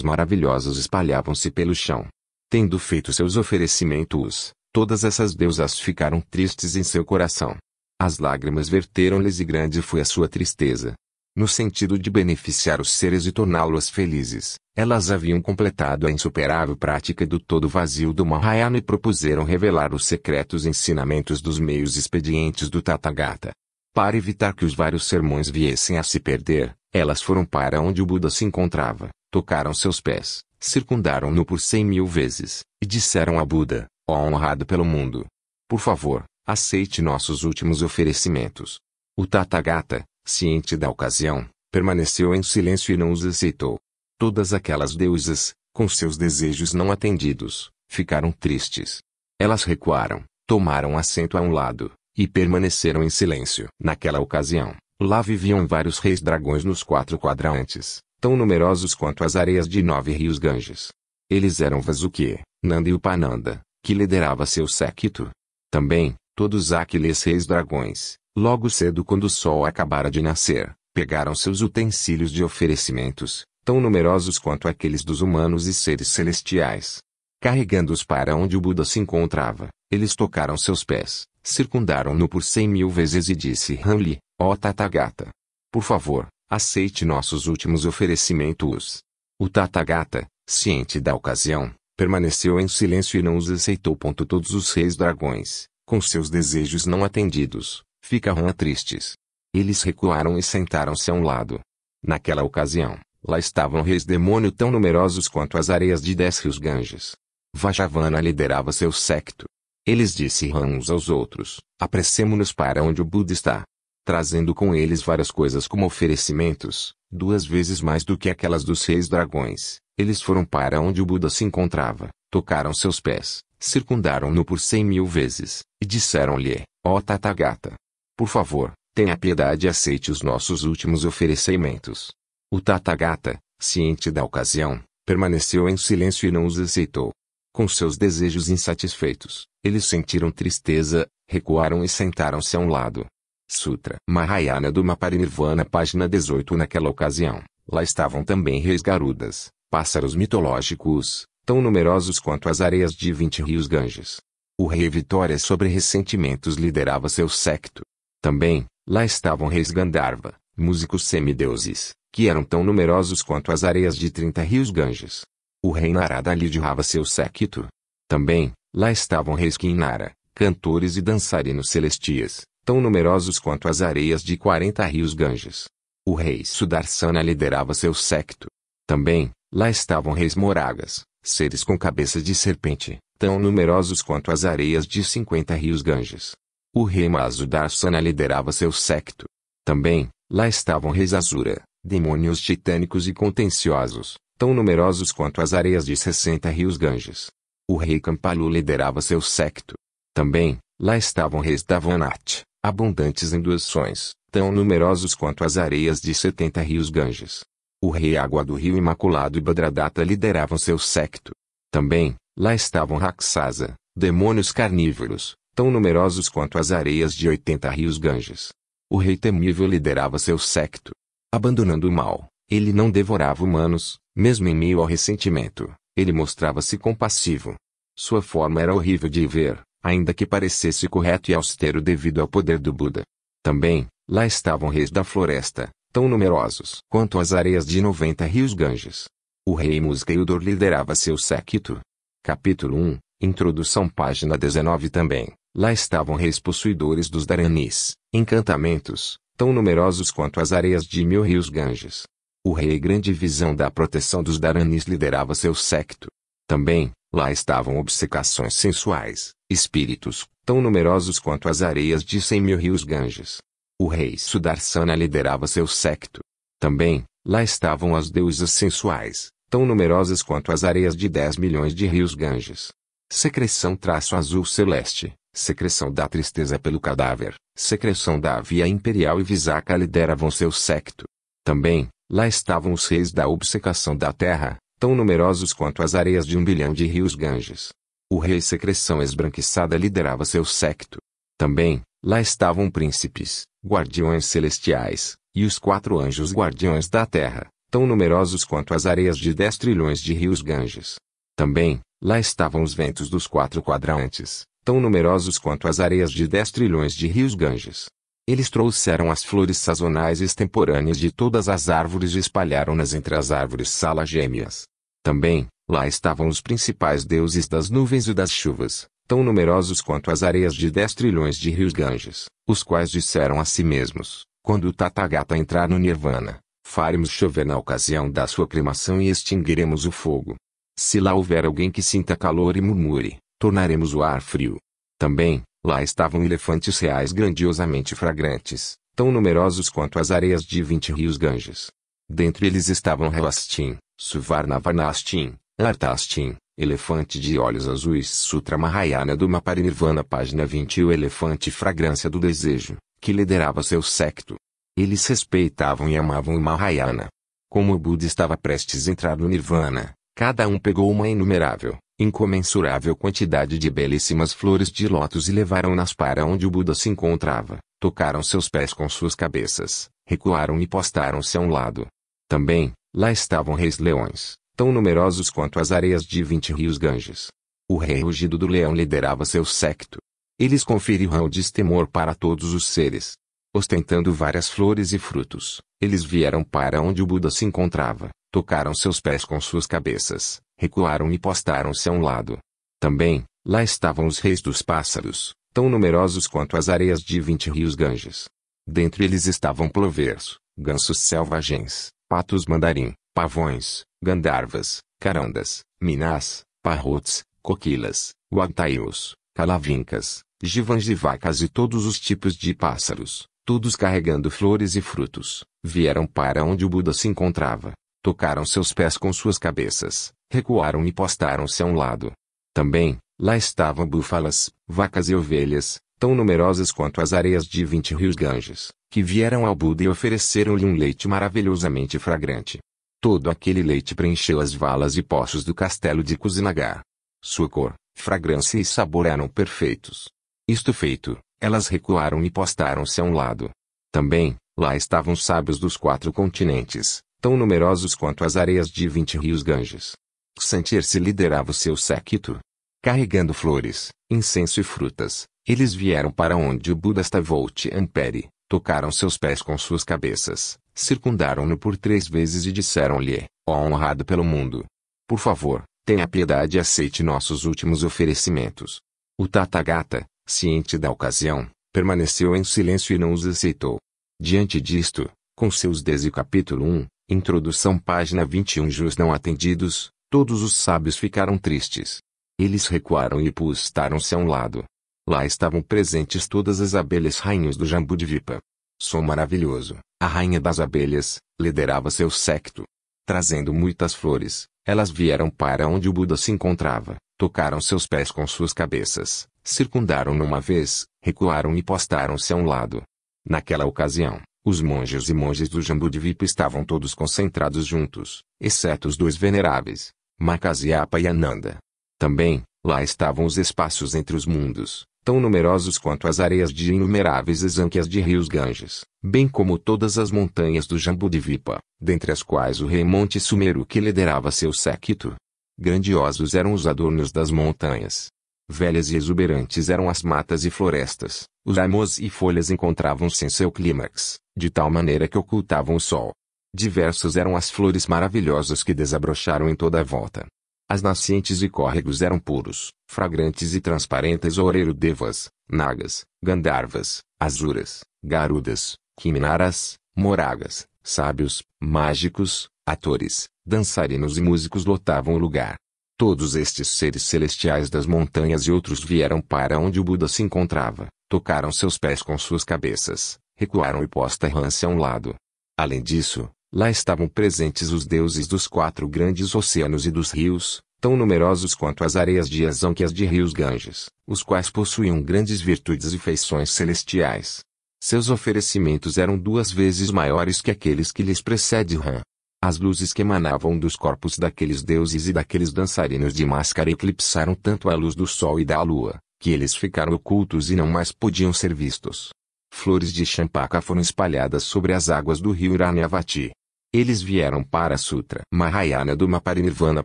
maravilhosas espalhavam-se pelo chão. Tendo feito seus oferecimentos, todas essas deusas ficaram tristes em seu coração. As lágrimas verteram-lhes e grande foi a sua tristeza. No sentido de beneficiar os seres e torná-los felizes, elas haviam completado a insuperável prática do todo vazio do Mahayana e propuseram revelar os secretos ensinamentos dos meios expedientes do Tathagata. Para evitar que os vários sermões viessem a se perder, elas foram para onde o Buda se encontrava, tocaram seus pés, circundaram-no por cem mil vezes, e disseram a Buda, ó honrado pelo mundo, por favor, aceite nossos últimos oferecimentos. O Tathagata, ciente da ocasião, permaneceu em silêncio e não os aceitou. Todas aquelas deusas, com seus desejos não atendidos, ficaram tristes. Elas recuaram, tomaram assento a um lado, e permaneceram em silêncio. Naquela ocasião, lá viviam vários reis dragões nos quatro quadrantes, tão numerosos quanto as areias de nove rios Ganges. Eles eram Vasuki, Nanda e Upananda, que liderava seu séquito. Também, todos aqueles reis dragões, logo cedo quando o sol acabara de nascer, pegaram seus utensílios de oferecimentos, tão numerosos quanto aqueles dos humanos e seres celestiais. Carregando-os para onde o Buda se encontrava, eles tocaram seus pés, Circundaram-no por cem mil vezes e disse Ramli, ó Tathagata. Por favor, aceite nossos últimos oferecimentos. O Tathagata, ciente da ocasião, permaneceu em silêncio e não os aceitou. Todos os reis dragões, com seus desejos não atendidos, ficaram tristes. Eles recuaram e sentaram-se a um lado. Naquela ocasião, lá estavam reis demônio tão numerosos quanto as areias de dez rios Ganges. Vajavana liderava seu secto. Eles disseram uns aos outros: Apressemo-nos para onde o Buda está. Trazendo com eles várias coisas como oferecimentos, duas vezes mais do que aquelas dos seis dragões, eles foram para onde o Buda se encontrava, tocaram seus pés, circundaram-no por cem mil vezes, e disseram-lhe: Ó oh Tathagata, por favor, tenha piedade e aceite os nossos últimos oferecimentos. O Tathagata, ciente da ocasião, permaneceu em silêncio e não os aceitou. Com seus desejos insatisfeitos, eles sentiram tristeza, recuaram e sentaram-se a um lado. Sutra Mahayana do Maparinirvana, página 18. Naquela ocasião, lá estavam também reis garudas, pássaros mitológicos, tão numerosos quanto as areias de 20 rios Ganges. O rei Vitória sobre ressentimentos liderava seu secto. Também, lá estavam reis Gandharva, músicos semideuses, que eram tão numerosos quanto as areias de 30 rios Ganges. O rei Narada lhe seu séquito. Também, lá estavam reis Kinnara, cantores e dançarinos celestias, tão numerosos quanto as areias de quarenta rios Ganges. O rei Sudarsana liderava seu séquito. Também, lá estavam reis Moragas, seres com cabeça de serpente, tão numerosos quanto as areias de cinquenta rios Ganges. O rei Mazudarsana liderava seu séquito. Também, lá estavam reis Azura, demônios titânicos e contenciosos, tão numerosos quanto as areias de 60 rios Ganges. O rei Campalu liderava seu secto. Também, lá estavam reis Vanat, abundantes em doações, tão numerosos quanto as areias de 70 rios Ganges. O rei Água do Rio Imaculado e Badradatta lideravam seu secto. Também, lá estavam Raksasa, demônios carnívoros, tão numerosos quanto as areias de 80 rios Ganges. O rei temível liderava seu secto. Abandonando o mal, ele não devorava humanos, mesmo em meio ao ressentimento, ele mostrava-se compassivo. Sua forma era horrível de ver, ainda que parecesse correto e austero devido ao poder do Buda. Também, lá estavam reis da floresta, tão numerosos quanto as areias de 90 rios Ganges. O rei Musgayudor liderava seu séquito. Capítulo 1, introdução página 19 também. Lá estavam reis possuidores dos Dharanis, encantamentos, tão numerosos quanto as areias de mil rios Ganges. O rei grande visão da proteção dos Dharanis liderava seu secto. Também, lá estavam obcecações sensuais, espíritos, tão numerosos quanto as areias de cem mil rios Ganges. O rei Sudarsana liderava seu secto. Também, lá estavam as deusas sensuais, tão numerosas quanto as areias de dez milhões de rios Ganges. Secreção traço azul celeste, secreção da tristeza pelo cadáver, secreção da via imperial e Visaka lideravam seu secto. Também, Lá estavam os reis da obsecação da terra, tão numerosos quanto as areias de um bilhão de rios Ganges. O rei secreção esbranquiçada liderava seu secto. Também, lá estavam príncipes, guardiões celestiais, e os quatro anjos guardiões da terra, tão numerosos quanto as areias de dez trilhões de rios Ganges. Também, lá estavam os ventos dos quatro quadrantes, tão numerosos quanto as areias de dez trilhões de rios Ganges. Eles trouxeram as flores sazonais e extemporâneas de todas as árvores e espalharam-nas entre as árvores salagêmeas. Também, lá estavam os principais deuses das nuvens e das chuvas, tão numerosos quanto as areias de dez trilhões de rios Ganges, os quais disseram a si mesmos, quando o Tathagata entrar no Nirvana, faremos chover na ocasião da sua cremação e extinguiremos o fogo. Se lá houver alguém que sinta calor e murmure, tornaremos o ar frio. Também, Lá estavam elefantes reais grandiosamente fragrantes, tão numerosos quanto as areias de vinte rios Ganges. Dentre eles estavam Relastin, Suvarnavarnastin, Artastin, elefante de olhos azuis Sutra Mahayana do Maparinirvana página 20 o elefante fragrância do desejo, que liderava seu secto. Eles respeitavam e amavam o Mahayana. Como o Buda estava prestes a entrar no Nirvana, cada um pegou uma inumerável, incomensurável quantidade de belíssimas flores de lótus e levaram-nas para onde o Buda se encontrava, tocaram seus pés com suas cabeças, recuaram e postaram-se a um lado. Também, lá estavam reis leões, tão numerosos quanto as areias de vinte rios Ganges. O rei rugido do leão liderava seu séquito. Eles conferiram destemor para todos os seres. Ostentando várias flores e frutos, eles vieram para onde o Buda se encontrava, tocaram seus pés com suas cabeças, recuaram e postaram-se a um lado. Também, lá estavam os reis dos pássaros, tão numerosos quanto as areias de vinte rios Ganges. Dentre eles estavam plovers, gansos selvagens, patos mandarim, pavões, gandarvas, carandas, minás, parrots, coquilas, uagtaios, calavincas, givãs de vacas e todos os tipos de pássaros, todos carregando flores e frutos, vieram para onde o Buda se encontrava. Tocaram seus pés com suas cabeças, recuaram e postaram-se a um lado. Também, lá estavam búfalas, vacas e ovelhas, tão numerosas quanto as areias de vinte rios Ganges, que vieram ao Buda e ofereceram-lhe um leite maravilhosamente fragrante. Todo aquele leite preencheu as valas e poços do castelo de Kusinagar. Sua cor, fragrância e sabor eram perfeitos. Isto feito, elas recuaram e postaram-se a um lado. Também, lá estavam sábios dos quatro continentes, tão numerosos quanto as areias de vinte rios Ganges. Santir-se liderava o seu séquito. Carregando flores, incenso e frutas, eles vieram para onde o Buda estava ou Tianpere, tocaram seus pés com suas cabeças, circundaram-no por três vezes e disseram-lhe, ó oh, honrado pelo mundo, por favor, tenha piedade e aceite nossos últimos oferecimentos. O Tathagata, ciente da ocasião, permaneceu em silêncio e não os aceitou. Diante disto, com seus 10 e capítulo 1, Introdução página 21 Jus não atendidos, todos os sábios ficaram tristes. Eles recuaram e postaram-se a um lado. Lá estavam presentes todas as abelhas rainhas do jambu de Vipa. Som maravilhoso, a rainha das abelhas, liderava seu secto. Trazendo muitas flores, elas vieram para onde o Buda se encontrava, tocaram seus pés com suas cabeças, circundaram-no uma vez, recuaram e postaram-se a um lado. Naquela ocasião, os monges e monges do Jambudvipa estavam todos concentrados juntos, exceto os dois veneráveis, Makasiapa e Ananda. Também, lá estavam os espaços entre os mundos, tão numerosos quanto as areias de inumeráveis exânquias de rios Ganges, bem como todas as montanhas do Jambudvipa, dentre as quais o rei Monte Sumeru que liderava seu séquito. Grandiosos eram os adornos das montanhas. Velhas e exuberantes eram as matas e florestas, os ramos e folhas encontravam-se em seu clímax, de tal maneira que ocultavam o sol. Diversas eram as flores maravilhosas que desabrocharam em toda a volta. As nascentes e córregos eram puros, fragrantes e transparentes oureiro devas, nagas, gandarvas, azuras, garudas, quiminaras, moragas, sábios, mágicos, atores, dançarinos e músicos lotavam o lugar. Todos estes seres celestiais das montanhas e outros vieram para onde o Buda se encontrava, tocaram seus pés com suas cabeças, recuaram e posta Rance a um lado. Além disso, lá estavam presentes os deuses dos quatro grandes oceanos e dos rios, tão numerosos quanto as areias de Azão que as de rios Ganges, os quais possuíam grandes virtudes e feições celestiais. Seus oferecimentos eram duas vezes maiores que aqueles que lhes precede Ram. As luzes que emanavam dos corpos daqueles deuses e daqueles dançarinos de máscara eclipsaram tanto a luz do sol e da lua, que eles ficaram ocultos e não mais podiam ser vistos. Flores de champaca foram espalhadas sobre as águas do rio Iranyavati. Eles vieram para a Sutra Mahayana do Maparinirvana,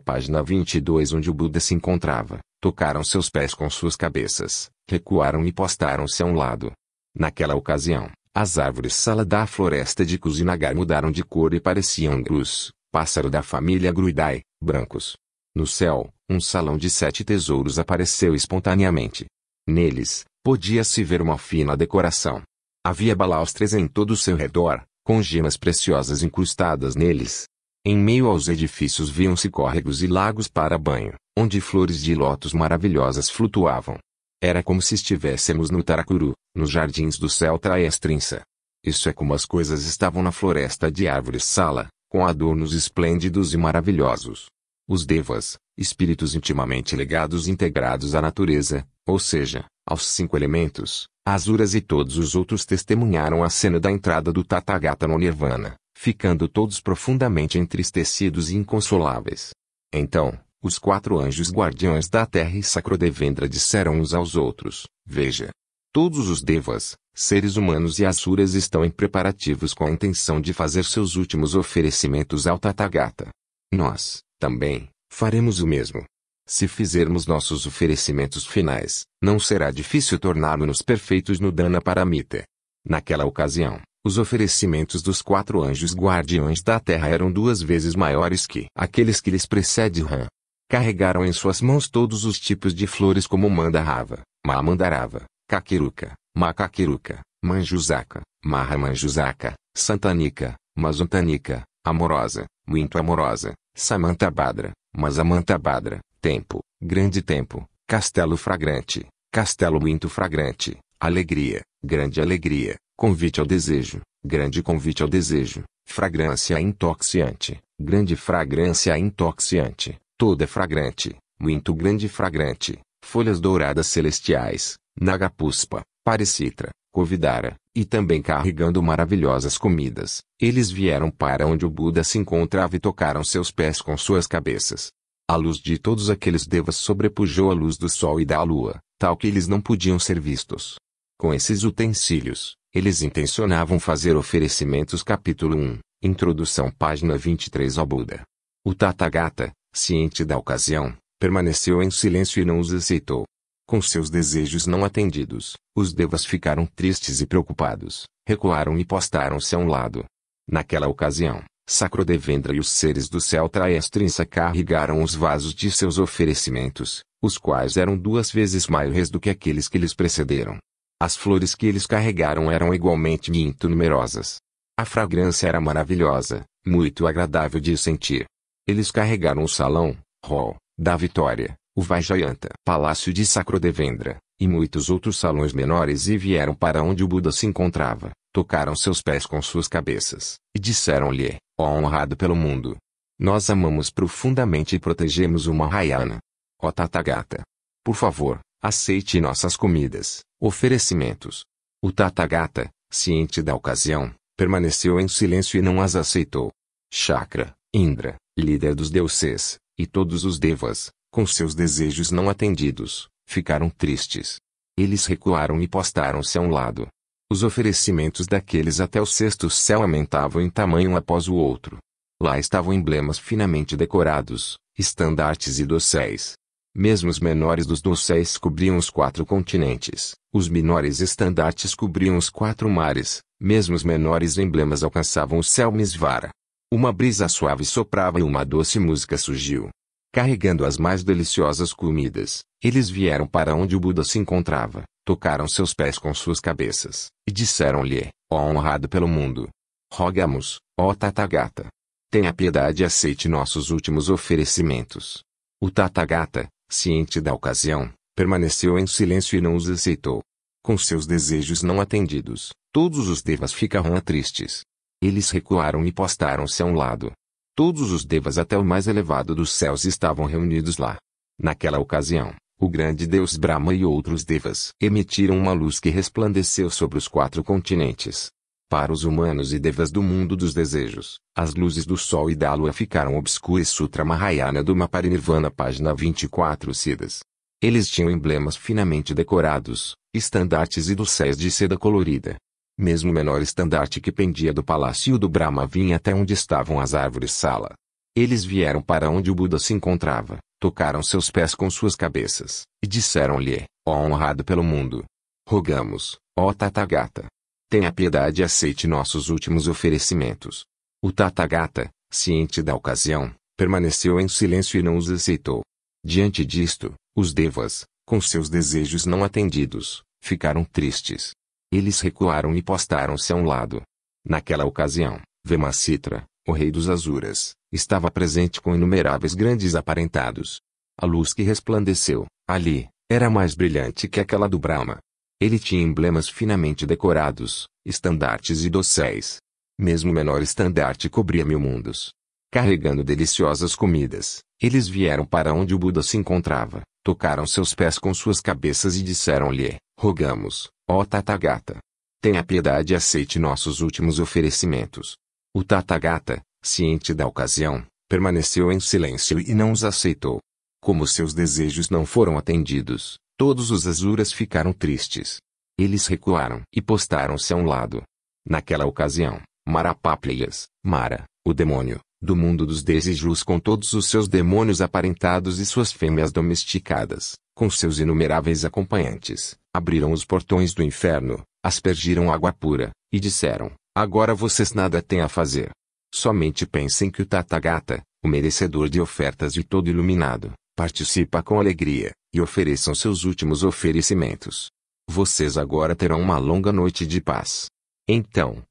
página 22, onde o Buda se encontrava, tocaram seus pés com suas cabeças, recuaram e postaram-se a um lado. Naquela ocasião, as árvores sala da floresta de Kusinagar mudaram de cor e pareciam grus, pássaro da família Gruidai, brancos. No céu, um salão de sete tesouros apareceu espontaneamente. Neles, podia-se ver uma fina decoração, Havia balaustras em todo o seu redor, com gemas preciosas incrustadas neles. Em meio aos edifícios viam-se córregos e lagos para banho, onde flores de lótus maravilhosas flutuavam. Era como se estivéssemos no Taracuru, nos jardins do céu Traestrinça. Isso é como as coisas estavam na floresta de árvores Sala, com adornos esplêndidos e maravilhosos. Os devas, espíritos intimamente ligados e integrados à natureza, ou seja, aos cinco elementos, Asuras e todos os outros testemunharam a cena da entrada do Tathagata no Nirvana, ficando todos profundamente entristecidos e inconsoláveis. Então, os quatro anjos guardiões da terra e Sacrodevendra disseram uns aos outros: Veja, todos os devas, seres humanos e asuras estão em preparativos com a intenção de fazer seus últimos oferecimentos ao Tathagata. Nós, também, faremos o mesmo. Se fizermos nossos oferecimentos finais, não será difícil tornarmos-nos perfeitos no Dana Paramita. Naquela ocasião, os oferecimentos dos quatro anjos guardiões da terra eram duas vezes maiores que aqueles que lhes precede Ram. Carregaram em suas mãos todos os tipos de flores como Mandarava, mamandarava, caquiruca, macaquiruca, manjusaka, marramanjusaca, Santanika, mazontanica, amorosa, muito amorosa, Samantabhadra, mazamantabadra, tempo, grande tempo, castelo fragrante, castelo muito fragrante, alegria, grande alegria, convite ao desejo, grande convite ao desejo, fragrância intoxiante, grande fragrância intoxiante, toda é fragrante, muito grande fragrante, folhas douradas celestiais, nagapuspa, paricitra, convidara, e também carregando maravilhosas comidas, eles vieram para onde o Buda se encontrava e tocaram seus pés com suas cabeças, a luz de todos aqueles devas sobrepujou a luz do sol e da lua, tal que eles não podiam ser vistos. Com esses utensílios, eles intencionavam fazer oferecimentos capítulo 1, introdução página 23 ao Buda. O Tathagata, ciente da ocasião, permaneceu em silêncio e não os aceitou. Com seus desejos não atendidos, os devas ficaram tristes e preocupados, recuaram e postaram-se a um lado. Naquela ocasião, Sacrodevendra e os seres do céu Traestrinsa carregaram os vasos de seus oferecimentos, os quais eram duas vezes maiores do que aqueles que lhes precederam. As flores que eles carregaram eram igualmente muito numerosas. A fragrância era maravilhosa, muito agradável de sentir. Eles carregaram o salão, hall, da Vitória, o Vajrayanta, Palácio de Sacrodevendra, e muitos outros salões menores e vieram para onde o Buda se encontrava, tocaram seus pés com suas cabeças, e disseram-lhe, ó honrado pelo mundo. Nós amamos profundamente e protegemos o Mahayana. Ó Tathagata. Por favor, aceite nossas comidas, oferecimentos. O Tathagata, ciente da ocasião, permaneceu em silêncio e não as aceitou. Chakra, Indra, líder dos deuses, e todos os devas, com seus desejos não atendidos, ficaram tristes. Eles recuaram e postaram-se a um lado, os oferecimentos daqueles até o sexto céu aumentavam em tamanho um após o outro. Lá estavam emblemas finamente decorados, estandartes e dosséis. Mesmo os menores dos dosséis cobriam os quatro continentes, os menores estandartes cobriam os quatro mares, mesmo os menores emblemas alcançavam o céu misvara. Uma brisa suave soprava e uma doce música surgiu. Carregando as mais deliciosas comidas, eles vieram para onde o Buda se encontrava tocaram seus pés com suas cabeças, e disseram-lhe, ó honrado pelo mundo, rogamos, ó Tathagata, tenha piedade e aceite nossos últimos oferecimentos. O Tathagata, ciente da ocasião, permaneceu em silêncio e não os aceitou. Com seus desejos não atendidos, todos os devas ficaram tristes. Eles recuaram e postaram-se a um lado. Todos os devas até o mais elevado dos céus estavam reunidos lá. Naquela ocasião, o grande deus Brahma e outros devas emitiram uma luz que resplandeceu sobre os quatro continentes. Para os humanos e devas do mundo dos desejos, as luzes do sol e da lua ficaram obscuras Sutra Mahayana do Maparinirvana página 24 Sidas. Eles tinham emblemas finamente decorados, estandartes e dosséis de seda colorida. Mesmo o menor estandarte que pendia do palácio do Brahma vinha até onde estavam as árvores sala. Eles vieram para onde o Buda se encontrava, tocaram seus pés com suas cabeças, e disseram-lhe, ó honrado pelo mundo, rogamos, ó Tathagata, tenha piedade e aceite nossos últimos oferecimentos. O Tathagata, ciente da ocasião, permaneceu em silêncio e não os aceitou. Diante disto, os devas, com seus desejos não atendidos, ficaram tristes. Eles recuaram e postaram-se a um lado. Naquela ocasião, Vemacitra, o rei dos Azuras, estava presente com inumeráveis grandes aparentados. A luz que resplandeceu, ali, era mais brilhante que aquela do Brahma. Ele tinha emblemas finamente decorados, estandartes e dosséis. Mesmo o menor estandarte cobria mil mundos. Carregando deliciosas comidas, eles vieram para onde o Buda se encontrava, tocaram seus pés com suas cabeças e disseram-lhe, rogamos, ó Tathagata, tenha piedade e aceite nossos últimos oferecimentos. O Tathagata, ciente da ocasião, permaneceu em silêncio e não os aceitou. Como seus desejos não foram atendidos, todos os asuras ficaram tristes. Eles recuaram e postaram-se a um lado. Naquela ocasião, Marapaplias, Mara, o demônio, do mundo dos desejos com todos os seus demônios aparentados e suas fêmeas domesticadas, com seus inumeráveis acompanhantes, abriram os portões do inferno, aspergiram água pura, e disseram, Agora vocês nada têm a fazer. Somente pensem que o Tathagata, o merecedor de ofertas e todo iluminado, participa com alegria, e ofereçam seus últimos oferecimentos. Vocês agora terão uma longa noite de paz. Então,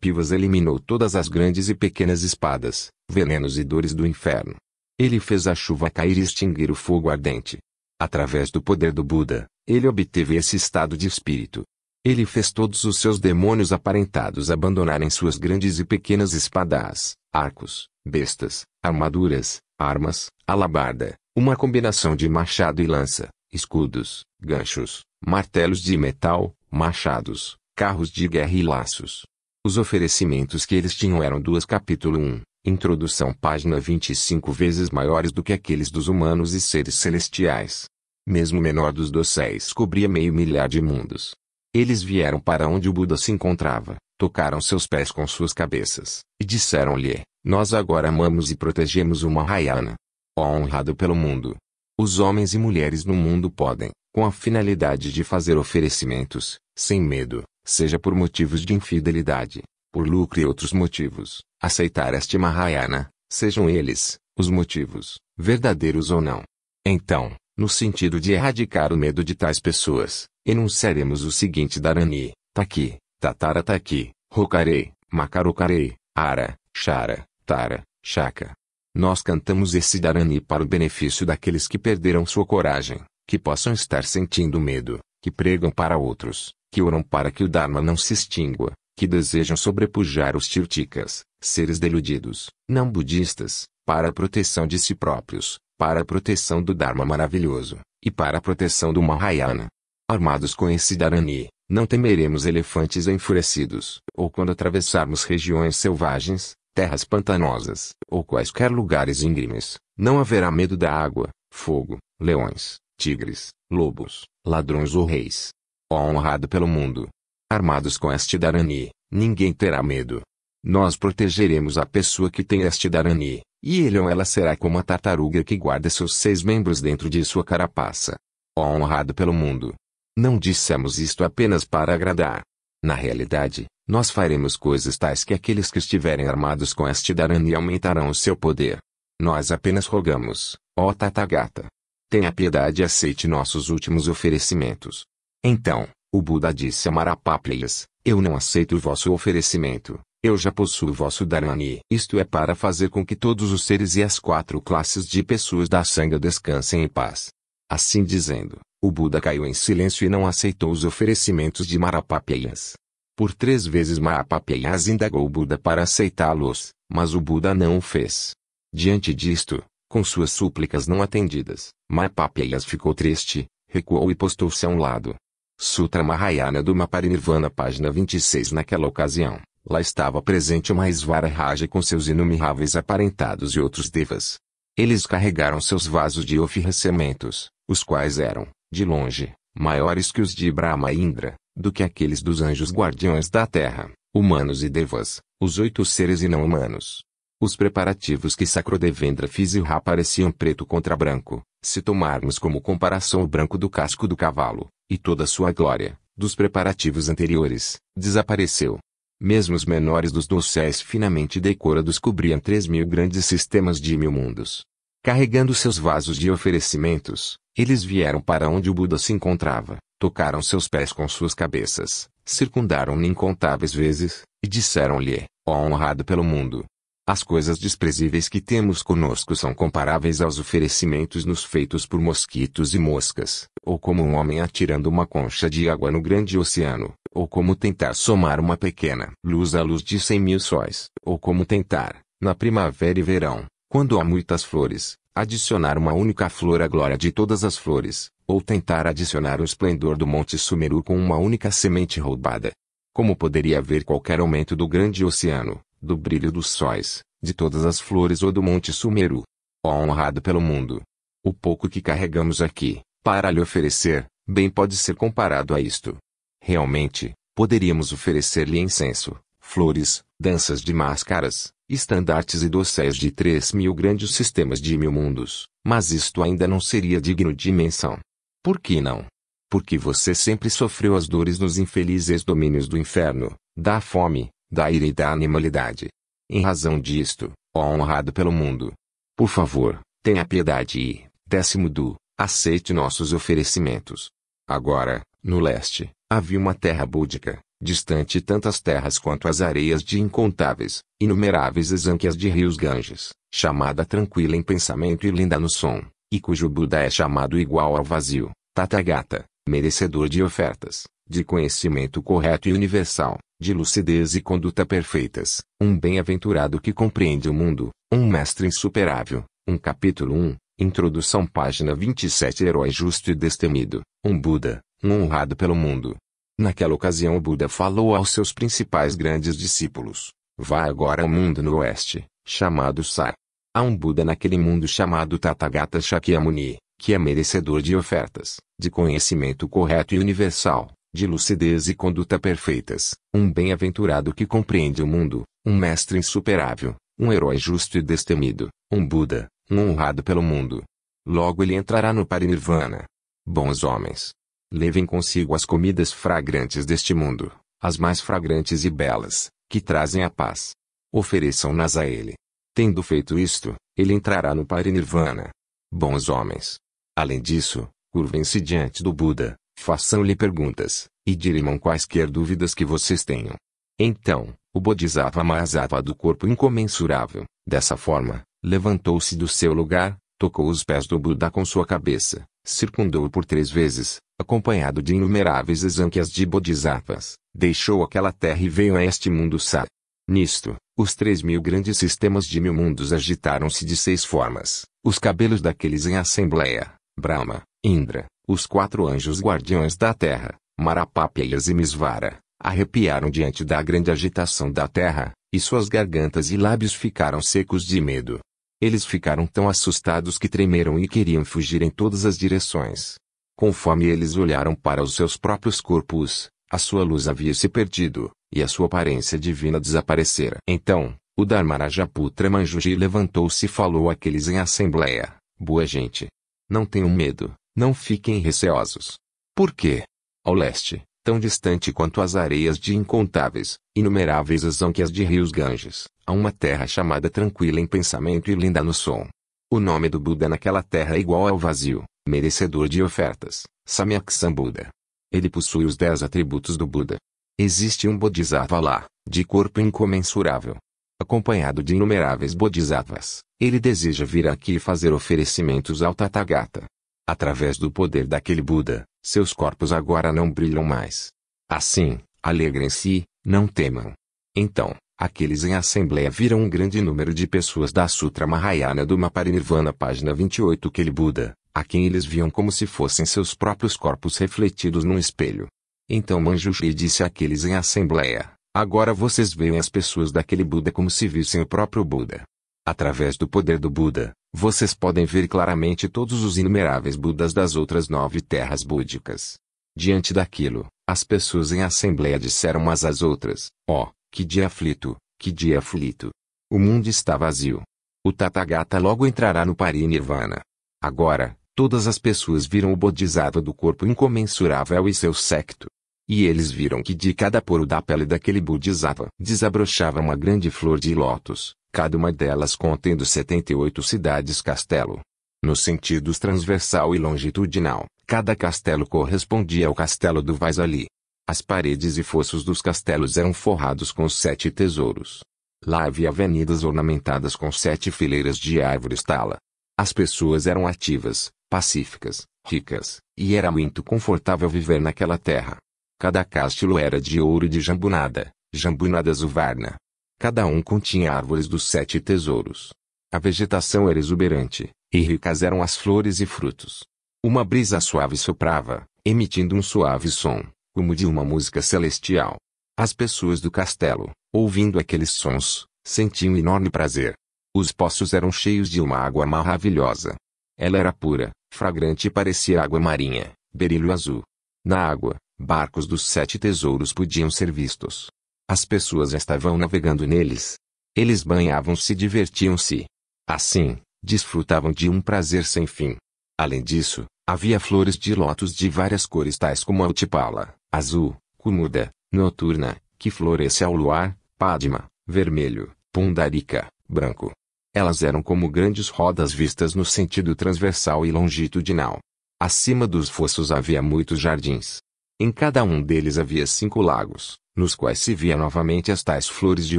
Pivas eliminou todas as grandes e pequenas espadas, venenos e dores do inferno. Ele fez a chuva cair e extinguir o fogo ardente. Através do poder do Buda, ele obteve esse estado de espírito, ele fez todos os seus demônios aparentados abandonarem suas grandes e pequenas espadas, arcos, bestas, armaduras, armas, alabarda, uma combinação de machado e lança, escudos, ganchos, martelos de metal, machados, carros de guerra e laços. Os oferecimentos que eles tinham eram duas capítulo 1, introdução página 25 vezes maiores do que aqueles dos humanos e seres celestiais. Mesmo o menor dos dosséis cobria meio milhar de mundos. Eles vieram para onde o Buda se encontrava, tocaram seus pés com suas cabeças, e disseram-lhe: Nós agora amamos e protegemos o Mahayana. Ó honrado pelo mundo! Os homens e mulheres no mundo podem, com a finalidade de fazer oferecimentos, sem medo, seja por motivos de infidelidade, por lucro e outros motivos, aceitar este Mahayana, sejam eles, os motivos, verdadeiros ou não. Então, no sentido de erradicar o medo de tais pessoas, Enunciaremos o seguinte Dharani, Taki, tá Tatara Taki, tá Rokarei, Makarokarei, Ara, Chara, Tara, Chaka. Nós cantamos esse Dharani para o benefício daqueles que perderam sua coragem, que possam estar sentindo medo, que pregam para outros, que oram para que o Dharma não se extingua, que desejam sobrepujar os tirtikas, seres deludidos, não budistas, para a proteção de si próprios, para a proteção do Dharma maravilhoso, e para a proteção do Mahayana. Armados com esse Darani, não temeremos elefantes enfurecidos, ou quando atravessarmos regiões selvagens, terras pantanosas, ou quaisquer lugares íngremes, não haverá medo da água, fogo, leões, tigres, lobos, ladrões ou reis. Ó honrado pelo mundo! Armados com este Darani, ninguém terá medo. Nós protegeremos a pessoa que tem este Darani, e ele ou ela será como a tartaruga que guarda seus seis membros dentro de sua carapaça. Ó honrado pelo mundo! Não dissemos isto apenas para agradar. Na realidade, nós faremos coisas tais que aqueles que estiverem armados com este Dharani aumentarão o seu poder. Nós apenas rogamos, ó Tathagata. Tenha piedade e aceite nossos últimos oferecimentos. Então, o Buda disse a Marapaplias, eu não aceito o vosso oferecimento, eu já possuo o vosso Dharani. Isto é para fazer com que todos os seres e as quatro classes de pessoas da sanga descansem em paz. Assim dizendo, o Buda caiu em silêncio e não aceitou os oferecimentos de Marapapias. Por três vezes Marapapias indagou o Buda para aceitá-los, mas o Buda não o fez. Diante disto, com suas súplicas não atendidas, Marapapias ficou triste, recuou e postou-se a um lado. Sutra Mahayana do Maparinirvana página 26 Naquela ocasião, lá estava presente o Maisvara Raja com seus inumeráveis aparentados e outros devas. Eles carregaram seus vasos de oferecimentos, os quais eram, de longe, maiores que os de Brahma e Indra, do que aqueles dos anjos guardiões da terra, humanos e devas, os oito seres e não humanos. Os preparativos que Sacrodevendra fiz e Ra pareciam preto contra branco, se tomarmos como comparação o branco do casco do cavalo, e toda sua glória, dos preparativos anteriores, desapareceu. Mesmo os menores dos dosséis finamente decorados cobriam três mil grandes sistemas de mil mundos. Carregando seus vasos de oferecimentos, eles vieram para onde o Buda se encontrava, tocaram seus pés com suas cabeças, circundaram-no incontáveis vezes, e disseram-lhe, ó honrado pelo mundo, as coisas desprezíveis que temos conosco são comparáveis aos oferecimentos nos feitos por mosquitos e moscas, ou como um homem atirando uma concha de água no grande oceano, ou como tentar somar uma pequena luz à luz de cem mil sóis, ou como tentar, na primavera e verão, quando há muitas flores, adicionar uma única flor à glória de todas as flores, ou tentar adicionar o esplendor do Monte Sumeru com uma única semente roubada. Como poderia haver qualquer aumento do grande oceano, do brilho dos sóis, de todas as flores ou do Monte Sumeru? Ó oh, honrado pelo mundo! O pouco que carregamos aqui, para lhe oferecer, bem pode ser comparado a isto. Realmente, poderíamos oferecer-lhe incenso, flores, danças de máscaras, estandartes e dosséis de três mil grandes sistemas de mil mundos, mas isto ainda não seria digno de menção. Por que não? Porque você sempre sofreu as dores nos infelizes domínios do inferno, da fome, da ira e da animalidade. Em razão disto, ó honrado pelo mundo, por favor, tenha piedade e, décimo do, aceite nossos oferecimentos. Agora, no leste, havia uma terra búdica, distante tantas terras quanto as areias de incontáveis, inumeráveis exânquias de rios Ganges, chamada tranquila em pensamento e linda no som, e cujo Buda é chamado igual ao vazio, Tathagata, merecedor de ofertas, de conhecimento correto e universal, de lucidez e conduta perfeitas, um bem-aventurado que compreende o mundo, um mestre insuperável, um capítulo 1, introdução página 27 herói justo e destemido, um Buda, um honrado pelo mundo, Naquela ocasião, o Buda falou aos seus principais grandes discípulos: Vá agora ao mundo no oeste, chamado Sar. Há um Buda naquele mundo chamado Tathagata Shakyamuni, que é merecedor de ofertas, de conhecimento correto e universal, de lucidez e conduta perfeitas, um bem-aventurado que compreende o mundo, um mestre insuperável, um herói justo e destemido, um Buda, um honrado pelo mundo. Logo ele entrará no Parinirvana. Bons homens, Levem consigo as comidas fragrantes deste mundo, as mais fragrantes e belas, que trazem a paz. Ofereçam-nas a ele. Tendo feito isto, ele entrará no Parinirvana. Bons homens. Além disso, curvem-se diante do Buda, façam-lhe perguntas, e dirimam quaisquer dúvidas que vocês tenham. Então, o Bodhisattva Mahasattva do corpo incomensurável, dessa forma, levantou-se do seu lugar, tocou os pés do Buda com sua cabeça, circundou-o por três vezes, acompanhado de inumeráveis exânquias de bodhisattvas, deixou aquela terra e veio a este mundo sa. Nisto, os três mil grandes sistemas de mil mundos agitaram-se de seis formas, os cabelos daqueles em assembleia, Brahma, Indra, os quatro anjos guardiões da terra, Marapapyas e Misvara, arrepiaram diante da grande agitação da terra, e suas gargantas e lábios ficaram secos de medo. Eles ficaram tão assustados que tremeram e queriam fugir em todas as direções. Conforme eles olharam para os seus próprios corpos, a sua luz havia se perdido, e a sua aparência divina desaparecera. Então, o Dharmarajaputra Manjuji levantou-se e falou àqueles em assembleia: Boa gente! Não tenham medo, não fiquem receosos. Por quê? Ao leste, tão distante quanto as areias de incontáveis, inumeráveis as de rios Ganges, a uma terra chamada tranquila em pensamento e linda no som. O nome do Buda naquela terra é igual ao vazio, merecedor de ofertas, Samyaksambuddha. Ele possui os dez atributos do Buda. Existe um Bodhisattva lá, de corpo incomensurável. Acompanhado de inumeráveis Bodhisattvas, ele deseja vir aqui fazer oferecimentos ao Tathagata, Através do poder daquele Buda, seus corpos agora não brilham mais. Assim, alegrem-se, não temam. Então, aqueles em assembleia viram um grande número de pessoas da Sutra Mahayana do Maparinirvana, página 28, aquele Buda, a quem eles viam como se fossem seus próprios corpos refletidos num espelho. Então Manjushri disse àqueles em assembleia: Agora vocês veem as pessoas daquele Buda como se vissem o próprio Buda. Através do poder do Buda, vocês podem ver claramente todos os inumeráveis Budas das outras nove terras búdicas. Diante daquilo, as pessoas em assembleia disseram umas às outras: Ó, oh, que dia aflito, que dia aflito. O mundo está vazio. O Tathagata logo entrará no Parinirvana. Agora, todas as pessoas viram o Bodhisattva do corpo incomensurável e seu secto. E eles viram que de cada poro da pele daquele Bodhisattva desabrochava uma grande flor de lótus, cada uma delas contendo 78 cidades-castelo. Nos sentidos transversal e longitudinal, cada castelo correspondia ao castelo do Vaisali. As paredes e fossos dos castelos eram forrados com sete tesouros. Lá havia avenidas ornamentadas com sete fileiras de árvores tala. As pessoas eram ativas, pacíficas, ricas, e era muito confortável viver naquela terra. Cada castelo era de ouro de jambunada, jambunadas varna. Cada um continha árvores dos sete tesouros. A vegetação era exuberante, e ricas eram as flores e frutos. Uma brisa suave soprava, emitindo um suave som, como de uma música celestial. As pessoas do castelo, ouvindo aqueles sons, sentiam enorme prazer. Os poços eram cheios de uma água maravilhosa. Ela era pura, fragrante e parecia água marinha, berilho azul. Na água, barcos dos sete tesouros podiam ser vistos. As pessoas estavam navegando neles. Eles banhavam-se e divertiam-se. Assim, desfrutavam de um prazer sem fim. Além disso, havia flores de lótus de várias cores tais como a utipala, azul, cumuda, noturna, que floresce ao luar, padma, vermelho, pundarica, branco. Elas eram como grandes rodas vistas no sentido transversal e longitudinal. Acima dos fossos havia muitos jardins. Em cada um deles havia cinco lagos, nos quais se via novamente as tais flores de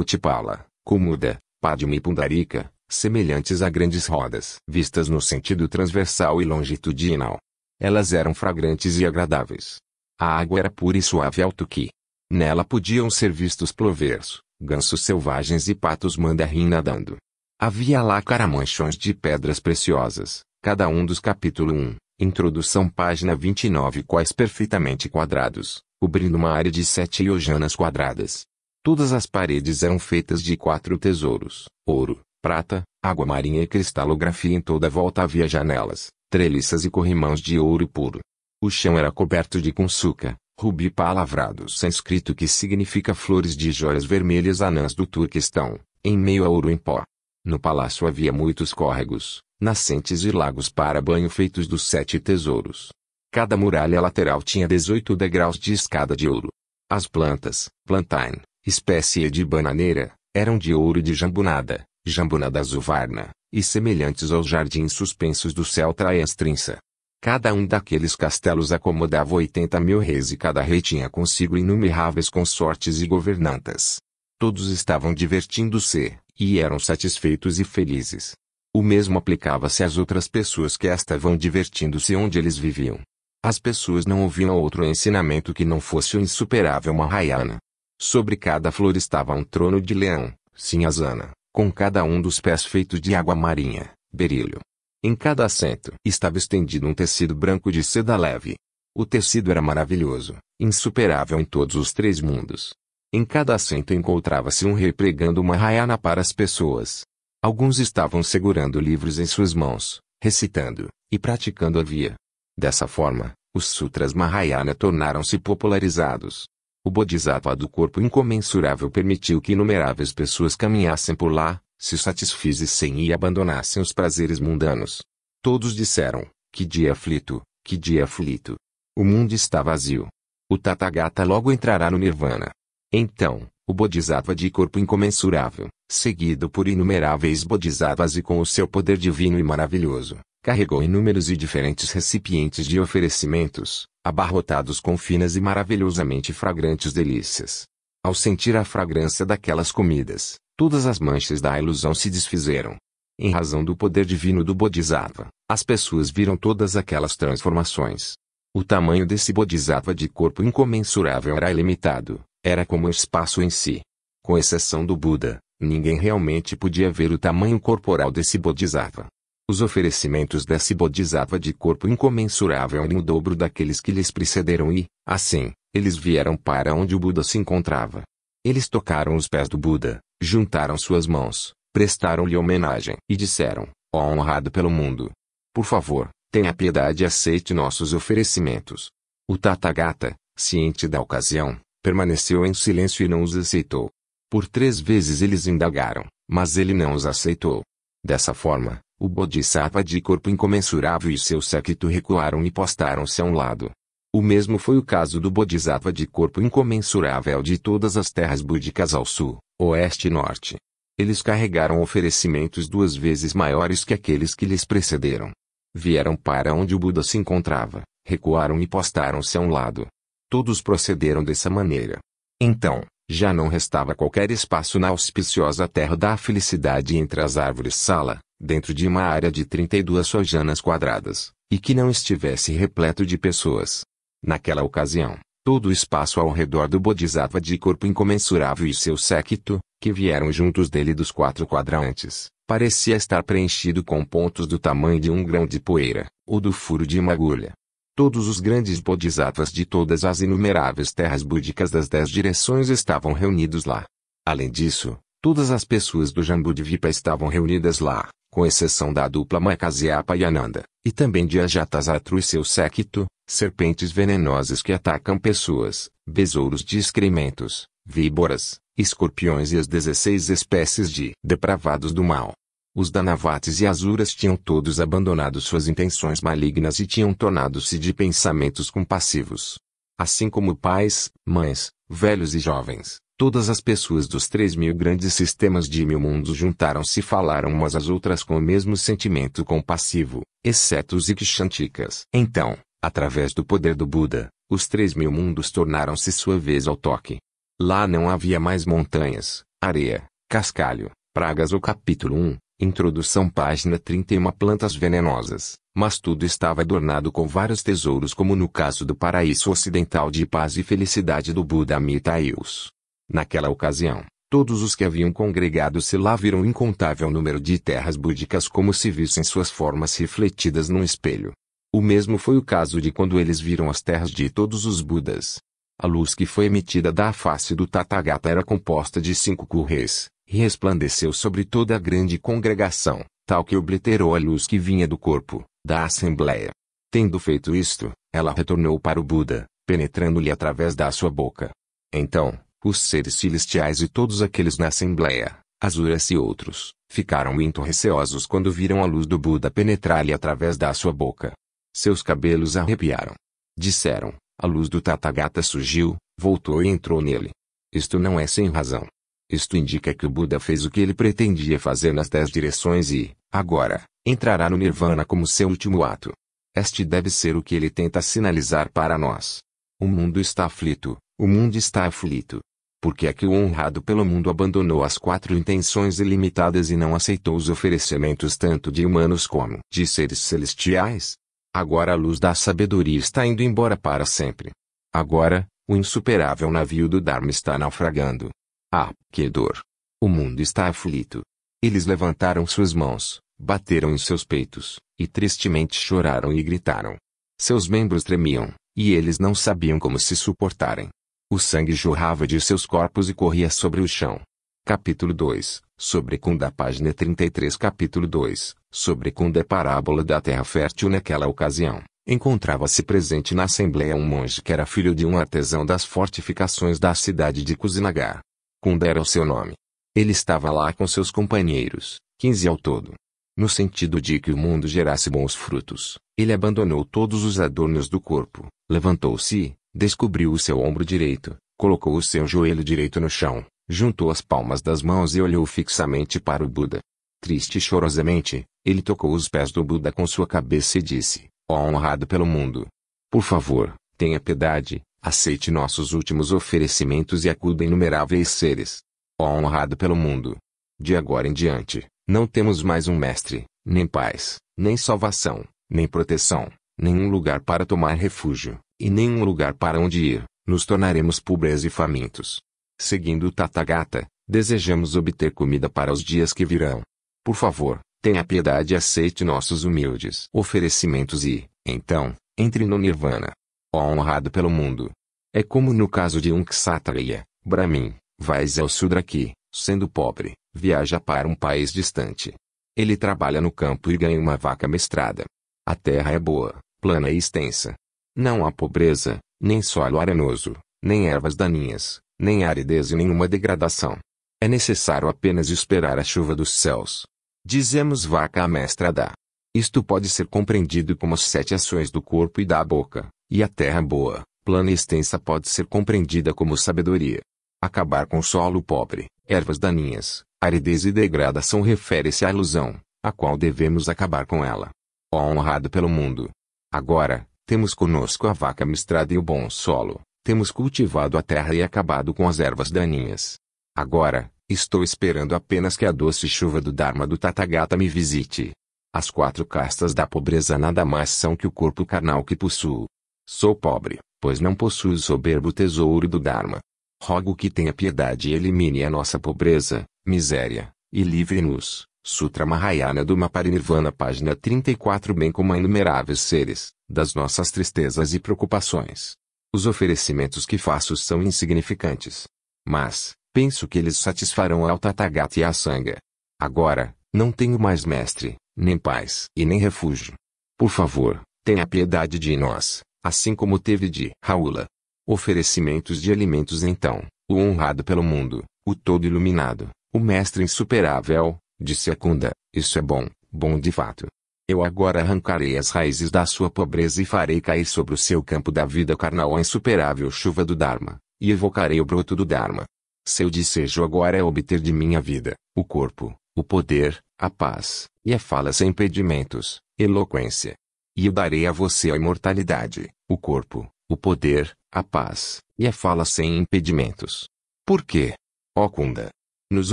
Utipala, Kumuda, Padma e Pundarica, semelhantes a grandes rodas, vistas no sentido transversal e longitudinal. Elas eram fragrantes e agradáveis. A água era pura e suave ao tuqui. Nela podiam ser vistos plovers, gansos selvagens e patos mandarim nadando. Havia lá caramanchões de pedras preciosas, cada um dos capítulo 1, introdução página 29 quais perfeitamente quadrados, cobrindo uma área de sete iojanas quadradas. Todas as paredes eram feitas de quatro tesouros: ouro, prata, água marinha e cristalografia. Em toda volta havia janelas, treliças e corrimãos de ouro puro. O chão era coberto de cunsuca, rubi palavrado sânscrito que significa flores de joias vermelhas anãs do Turquistão, em meio a ouro em pó. No palácio havia muitos córregos, nascentes e lagos para banho feitos dos sete tesouros. Cada muralha lateral tinha 18 degraus de escada de ouro. As plantas, plantain, espécie de bananeira, eram de ouro de jambunada, jambunada azuvarna, e semelhantes aos jardins suspensos do céu traestrinça. Cada um daqueles castelos acomodava 80 mil reis e cada rei tinha consigo inumeráveis consortes e governantas. Todos estavam divertindo-se, e eram satisfeitos e felizes. O mesmo aplicava-se às outras pessoas que estavam divertindo-se onde eles viviam. As pessoas não ouviam outro ensinamento que não fosse o insuperável Mahayana. Sobre cada flor estava um trono de leão, sinhasana, com cada um dos pés feito de água marinha, berílio. Em cada assento estava estendido um tecido branco de seda leve. O tecido era maravilhoso, insuperável em todos os três mundos. Em cada assento encontrava-se um rei pregando uma rayana para as pessoas. Alguns estavam segurando livros em suas mãos, recitando e praticando a via. Dessa forma, os sutras Mahayana tornaram-se popularizados. O Bodhisattva do corpo incomensurável permitiu que inumeráveis pessoas caminhassem por lá, se satisfizessem e abandonassem os prazeres mundanos. Todos disseram: Que dia aflito, que dia aflito. O mundo está vazio. O Tathagata logo entrará no Nirvana. Então, o Bodhisattva de corpo incomensurável, seguido por inumeráveis Bodhisattvas e com o seu poder divino e maravilhoso, carregou inúmeros e diferentes recipientes de oferecimentos, abarrotados com finas e maravilhosamente fragrantes delícias. Ao sentir a fragrância daquelas comidas, todas as manchas da ilusão se desfizeram. Em razão do poder divino do Bodhisattva, as pessoas viram todas aquelas transformações. O tamanho desse Bodhisattva de corpo incomensurável era ilimitado, era como o espaço em si. Com exceção do Buda, ninguém realmente podia ver o tamanho corporal desse Bodhisattva. Os oferecimentos desse bodhisattva de corpo incomensurável eram o dobro daqueles que lhes precederam e, assim, eles vieram para onde o Buda se encontrava. Eles tocaram os pés do Buda, juntaram suas mãos, prestaram-lhe homenagem e disseram: Ó oh, honrado pelo mundo! Por favor, tenha piedade e aceite nossos oferecimentos. O Tathagata, ciente da ocasião, permaneceu em silêncio e não os aceitou. Por três vezes eles indagaram, mas ele não os aceitou. Dessa forma, o Bodhisattva de corpo incomensurável e seu séquito recuaram e postaram-se a um lado. O mesmo foi o caso do Bodhisattva de corpo incomensurável de todas as terras búdicas ao sul, oeste e norte. Eles carregaram oferecimentos duas vezes maiores que aqueles que lhes precederam. Vieram para onde o Buda se encontrava, recuaram e postaram-se a um lado. Todos procederam dessa maneira. Então, já não restava qualquer espaço na auspiciosa terra da felicidade entre as árvores sala, dentro de uma área de 32 sojanas quadradas, e que não estivesse repleto de pessoas. Naquela ocasião, todo o espaço ao redor do Bodhisattva de corpo incomensurável e seu séquito, que vieram juntos dele dos quatro quadrantes, parecia estar preenchido com pontos do tamanho de um grão de poeira, ou do furo de uma agulha. Todos os grandes bodhisattvas de todas as inumeráveis terras búdicas das dez direções estavam reunidos lá. Além disso, todas as pessoas do Jambudvipa estavam reunidas lá, com exceção da dupla Maikasyapa e Ananda, e também de Ajatasatru e seu séquito, serpentes venenosas que atacam pessoas, besouros de excrementos, víboras, escorpiões e as 16 espécies de depravados do mal. Os Danavates e Asuras tinham todos abandonado suas intenções malignas e tinham tornado-se de pensamentos compassivos. Assim como pais, mães, velhos e jovens, Todas as pessoas dos três mil grandes sistemas de mil mundos juntaram-se e falaram umas às outras com o mesmo sentimento compassivo, exceto os Ikshantikas. Então, através do poder do Buda, os três mil mundos tornaram-se sua vez ao toque. Lá não havia mais montanhas, areia, cascalho, pragas ou capítulo 1, introdução página 31 plantas venenosas, mas tudo estava adornado com vários tesouros como no caso do paraíso ocidental de paz e felicidade do Buda Amitaius. Naquela ocasião, todos os que haviam congregado se lá viram incontável número de terras búdicas como se vissem suas formas refletidas num espelho. O mesmo foi o caso de quando eles viram as terras de todos os Budas. A luz que foi emitida da face do Tathagata era composta de cinco currês, e resplandeceu sobre toda a grande congregação, tal que obliterou a luz que vinha do corpo, da assembleia. Tendo feito isto, ela retornou para o Buda, penetrando-lhe através da sua boca. Então, os seres celestiais e todos aqueles na Assembleia, Asuras e outros, ficaram muito receosos quando viram a luz do Buda penetrar-lhe através da sua boca. Seus cabelos arrepiaram. Disseram, a luz do Tathagata surgiu, voltou e entrou nele. Isto não é sem razão. Isto indica que o Buda fez o que ele pretendia fazer nas dez direções e, agora, entrará no Nirvana como seu último ato. Este deve ser o que ele tenta sinalizar para nós. O mundo está aflito, o mundo está aflito, porque é que o honrado pelo mundo abandonou as quatro intenções ilimitadas e não aceitou os oferecimentos tanto de humanos como de seres celestiais? Agora a luz da sabedoria está indo embora para sempre. Agora, o insuperável navio do Dharma está naufragando. Ah, que dor! O mundo está aflito. Eles levantaram suas mãos, bateram em seus peitos, e tristemente choraram e gritaram. Seus membros tremiam, e eles não sabiam como se suportarem. O sangue jorrava de seus corpos e corria sobre o chão. Capítulo 2, sobre Cunda Página 33 Capítulo 2, sobre Cunda Parábola da Terra Fértil Naquela ocasião, encontrava-se presente na Assembleia um monge que era filho de um artesão das fortificações da cidade de Kuzinagar. Cunda era o seu nome. Ele estava lá com seus companheiros, quinze ao todo. No sentido de que o mundo gerasse bons frutos, ele abandonou todos os adornos do corpo, levantou-se, Descobriu o seu ombro direito, colocou o seu joelho direito no chão, juntou as palmas das mãos e olhou fixamente para o Buda. Triste e chorosamente, ele tocou os pés do Buda com sua cabeça e disse: Ó oh, honrado pelo mundo! Por favor, tenha piedade, aceite nossos últimos oferecimentos e acuda inumeráveis seres. Ó oh, honrado pelo mundo! De agora em diante, não temos mais um mestre, nem paz, nem salvação, nem proteção, nenhum lugar para tomar refúgio e nenhum lugar para onde ir, nos tornaremos pobres e famintos. Seguindo o Tathagata, desejamos obter comida para os dias que virão. Por favor, tenha piedade e aceite nossos humildes oferecimentos e, então, entre no Nirvana. Ó honrado pelo mundo! É como no caso de um Kshatriya, Brahmin, vais ao Sudra que, sendo pobre, viaja para um país distante. Ele trabalha no campo e ganha uma vaca mestrada. A terra é boa, plana e extensa, não há pobreza, nem solo arenoso, nem ervas daninhas, nem aridez e nenhuma degradação. É necessário apenas esperar a chuva dos céus. Dizemos vaca a mestra dá. Isto pode ser compreendido como as sete ações do corpo e da boca, e a terra boa, plana e extensa pode ser compreendida como sabedoria. Acabar com solo pobre, ervas daninhas, aridez e degradação refere-se à ilusão, a qual devemos acabar com ela. Ó honrado pelo mundo! Agora, temos conosco a vaca mistrada e o bom solo, temos cultivado a terra e acabado com as ervas daninhas. Agora, estou esperando apenas que a doce chuva do Dharma do Tathagata me visite. As quatro castas da pobreza nada mais são que o corpo carnal que possuo. Sou pobre, pois não possuo o soberbo tesouro do Dharma. Rogo que tenha piedade e elimine a nossa pobreza, miséria, e livre-nos. Sutra Mahayana do Maparinirvana, página 34, bem como a inumeráveis seres, das nossas tristezas e preocupações. Os oferecimentos que faço são insignificantes. Mas, penso que eles satisfarão ao Tathagata e à Sangha. Agora, não tenho mais mestre, nem paz e nem refúgio. Por favor, tenha piedade de nós, assim como teve de Raula. Oferecimentos de alimentos então, o honrado pelo mundo, o todo iluminado, o mestre insuperável, disse Kunda, isso é bom, bom de fato. Eu agora arrancarei as raízes da sua pobreza e farei cair sobre o seu campo da vida carnal a insuperável chuva do Dharma, e evocarei o broto do Dharma. Seu desejo agora é obter de minha vida, o corpo, o poder, a paz, e a fala sem impedimentos, eloquência. E eu darei a você a imortalidade, o corpo, o poder, a paz, e a fala sem impedimentos. Por quê? Ó Kunda! Nos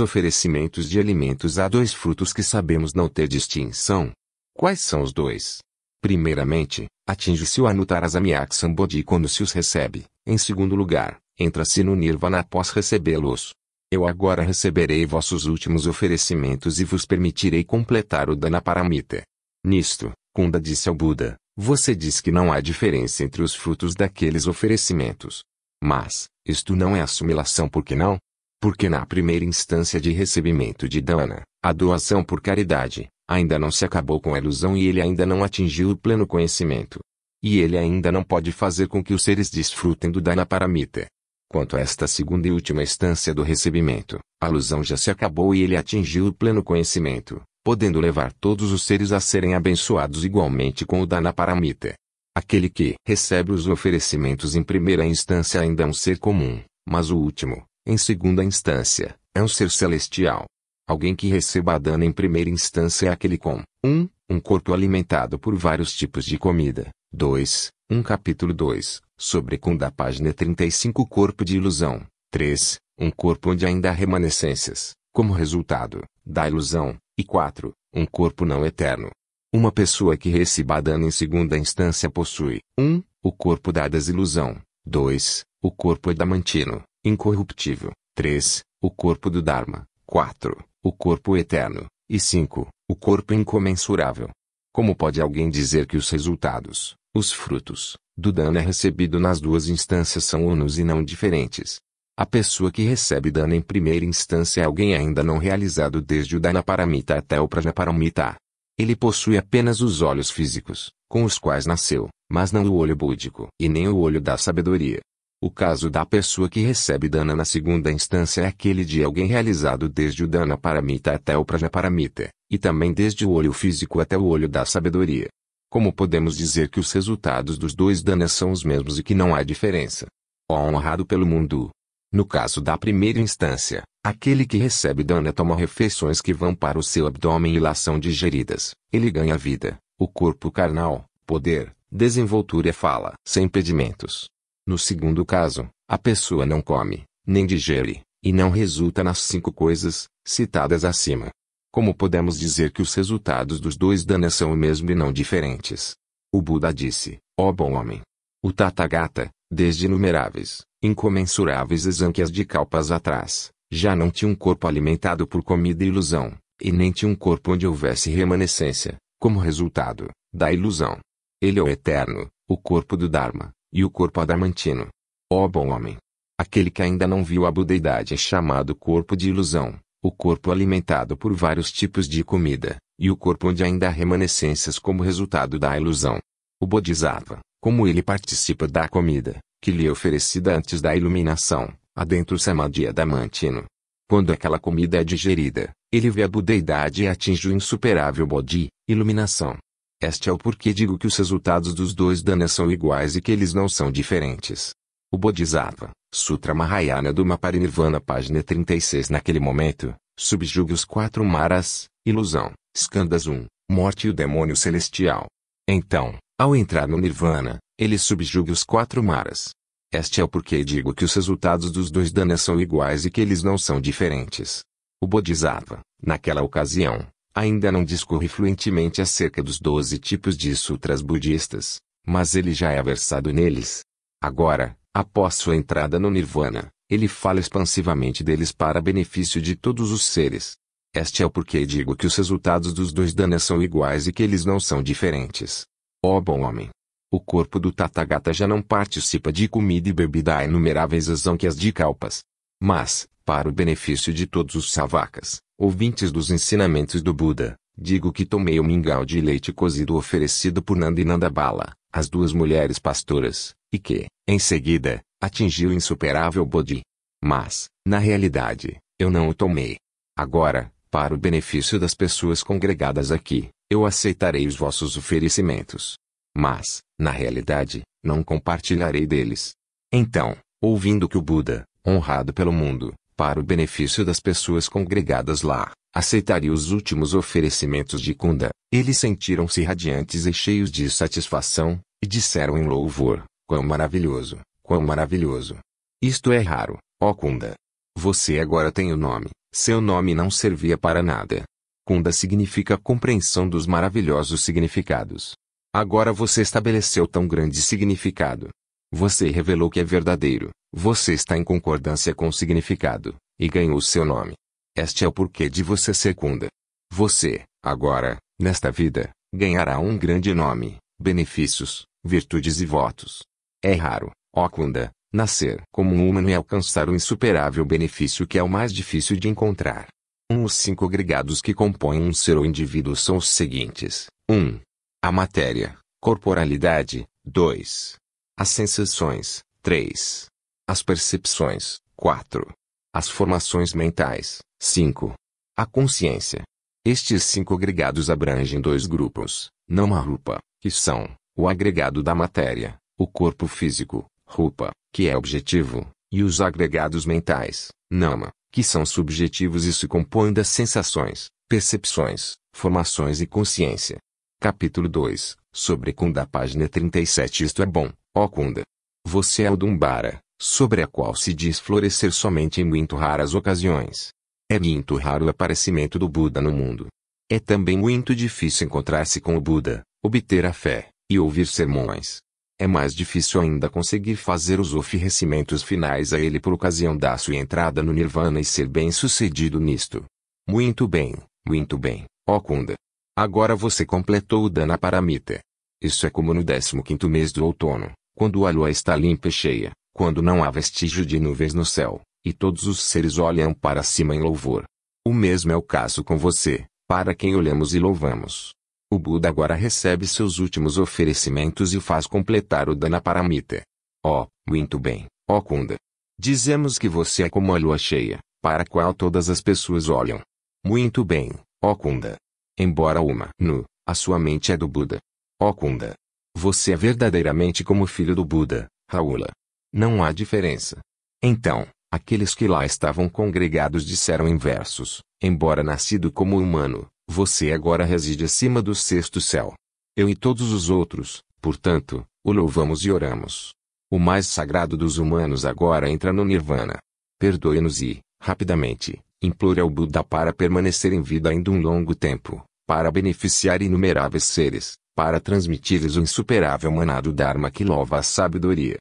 oferecimentos de alimentos há dois frutos que sabemos não ter distinção, Quais são os dois? Primeiramente, atinge-se o Anuttarasamyak Sambodhi quando se os recebe. Em segundo lugar, entra-se no Nirvana após recebê-los. Eu agora receberei vossos últimos oferecimentos e vos permitirei completar o Dana Paramita. Nisto, Kunda disse ao Buda, você diz que não há diferença entre os frutos daqueles oferecimentos. Mas, isto não é assimilação por que não? Porque na primeira instância de recebimento de dana, a doação por caridade, Ainda não se acabou com a ilusão e ele ainda não atingiu o pleno conhecimento. E ele ainda não pode fazer com que os seres desfrutem do paramita. Quanto a esta segunda e última instância do recebimento, a ilusão já se acabou e ele atingiu o pleno conhecimento, podendo levar todos os seres a serem abençoados igualmente com o Dhanaparamita. Aquele que recebe os oferecimentos em primeira instância ainda é um ser comum, mas o último, em segunda instância, é um ser celestial. Alguém que receba a dana em primeira instância é aquele com 1. Um, um corpo alimentado por vários tipos de comida. 2. Um capítulo 2, sobre da página 35 Corpo de ilusão. 3. Um corpo onde ainda há remanescências, como resultado, da ilusão. E 4. Um corpo não eterno. Uma pessoa que receba a dana em segunda instância possui 1. Um, o corpo da desilusão. 2. O corpo adamantino, é incorruptível. 3. O corpo do Dharma. 4 o corpo eterno, e 5. O corpo incomensurável. Como pode alguém dizer que os resultados, os frutos, do dana recebido nas duas instâncias são unos e não diferentes? A pessoa que recebe dana em primeira instância é alguém ainda não realizado desde o dana paramita até o pranaparamita. Ele possui apenas os olhos físicos, com os quais nasceu, mas não o olho búdico e nem o olho da sabedoria. O caso da pessoa que recebe dana na segunda instância é aquele de alguém realizado desde o dana paramita até o prajnaparamita, e também desde o olho físico até o olho da sabedoria. Como podemos dizer que os resultados dos dois danas são os mesmos e que não há diferença? Ó honrado pelo mundo! No caso da primeira instância, aquele que recebe dana toma refeições que vão para o seu abdômen e lá são digeridas. Ele ganha vida, o corpo carnal, poder, desenvoltura e fala, sem impedimentos. No segundo caso, a pessoa não come, nem digere, e não resulta nas cinco coisas, citadas acima. Como podemos dizer que os resultados dos dois danas são o mesmo e não diferentes? O Buda disse, ó bom homem! O Tathagata, desde inumeráveis, incomensuráveis exânquias de calpas atrás, já não tinha um corpo alimentado por comida e ilusão, e nem tinha um corpo onde houvesse remanescência, como resultado, da ilusão. Ele é o eterno, o corpo do Dharma, e o corpo adamantino. Ó oh bom homem! Aquele que ainda não viu a budeidade é chamado corpo de ilusão, o corpo alimentado por vários tipos de comida, e o corpo onde ainda há remanescências como resultado da ilusão. O Bodhisattva, como ele participa da comida, que lhe é oferecida antes da iluminação, adentra o Samadhi adamantino. Quando aquela comida é digerida, ele vê a budeidade e atinge o insuperável Bodhi, iluminação. Este é o porquê digo que os resultados dos dois danas são iguais e que eles não são diferentes. O Bodhisattva, Sutra Mahayana do Maparinirvana, página 36. Naquele momento, subjugue os quatro maras, ilusão, skandhas 1, morte e o demônio celestial. Então, ao entrar no Nirvana, ele subjugue os quatro maras. Este é o porquê digo que os resultados dos dois danas são iguais e que eles não são diferentes. O Bodhisattva, naquela ocasião, ainda não discorre fluentemente acerca dos doze tipos de sutras budistas, mas ele já é versado neles. Agora, após sua entrada no Nirvana, ele fala expansivamente deles para benefício de todos os seres. Este é o porquê digo que os resultados dos dois danas são iguais e que eles não são diferentes. Ó oh bom homem! O corpo do Tathagata já não participa de comida e bebida a inumeráveis as de calpas. Mas, para o benefício de todos os savacas. Ouvintes dos ensinamentos do Buda, digo que tomei o um mingau de leite cozido oferecido por Nanda e Nandabala, as duas mulheres pastoras, e que, em seguida, atingiu o insuperável Bodhi. Mas, na realidade, eu não o tomei. Agora, para o benefício das pessoas congregadas aqui, eu aceitarei os vossos oferecimentos. Mas, na realidade, não compartilharei deles. Então, ouvindo que o Buda, honrado pelo mundo, para o benefício das pessoas congregadas lá, aceitaria os últimos oferecimentos de Kunda. Eles sentiram-se radiantes e cheios de satisfação, e disseram em louvor: Quão maravilhoso, quão maravilhoso! Isto é raro, ó Kunda. Você agora tem o nome, seu nome não servia para nada. Kunda significa compreensão dos maravilhosos significados. Agora você estabeleceu tão grande significado. Você revelou que é verdadeiro, você está em concordância com o significado, e ganhou seu nome. Este é o porquê de você secunda. Você, agora, nesta vida, ganhará um grande nome, benefícios, virtudes e votos. É raro, ó Cunda, nascer como um humano e alcançar o insuperável benefício que é o mais difícil de encontrar. Um, os cinco agregados que compõem um ser ou indivíduo são os seguintes: 1. Um, a matéria, corporalidade, 2. As sensações, 3. As percepções, 4. As formações mentais, 5. A consciência. Estes cinco agregados abrangem dois grupos, não a rupa, que são o agregado da matéria, o corpo físico, rupa, que é objetivo, e os agregados mentais, nama, que são subjetivos e se compõem das sensações, percepções, formações e consciência. Capítulo 2 Sobre Kunda, página 37. Isto é bom, ó Kunda. Você é o Dumbara, sobre a qual se diz florescer somente em muito raras ocasiões. É muito raro o aparecimento do Buda no mundo. É também muito difícil encontrar-se com o Buda, obter a fé, e ouvir sermões. É mais difícil ainda conseguir fazer os oferecimentos finais a ele por ocasião da sua entrada no Nirvana e ser bem sucedido nisto. Muito bem, muito bem, ó Kunda. Agora você completou o Dana Paramita. Isso é como no 15 quinto mês do outono, quando a lua está limpa e cheia, quando não há vestígio de nuvens no céu, e todos os seres olham para cima em louvor. O mesmo é o caso com você, para quem olhamos e louvamos. O Buda agora recebe seus últimos oferecimentos e faz completar o Dana Paramita. Oh, muito bem, ó oh Kunda. Dizemos que você é como a lua cheia, para a qual todas as pessoas olham. Muito bem, ó oh Kunda. Embora uma nu, a sua mente é do Buda. Ó oh Kunda. Você é verdadeiramente como o filho do Buda, Raula não há diferença. Então, aqueles que lá estavam congregados disseram em versos: Embora nascido como humano, você agora reside acima do sexto céu. Eu e todos os outros, portanto, o louvamos e oramos. O mais sagrado dos humanos agora entra no Nirvana. Perdoe-nos e, rapidamente, implore ao Buda para permanecer em vida ainda um longo tempo, para beneficiar inumeráveis seres, para transmitir-lhes o insuperável manado Dharma que louva a sabedoria.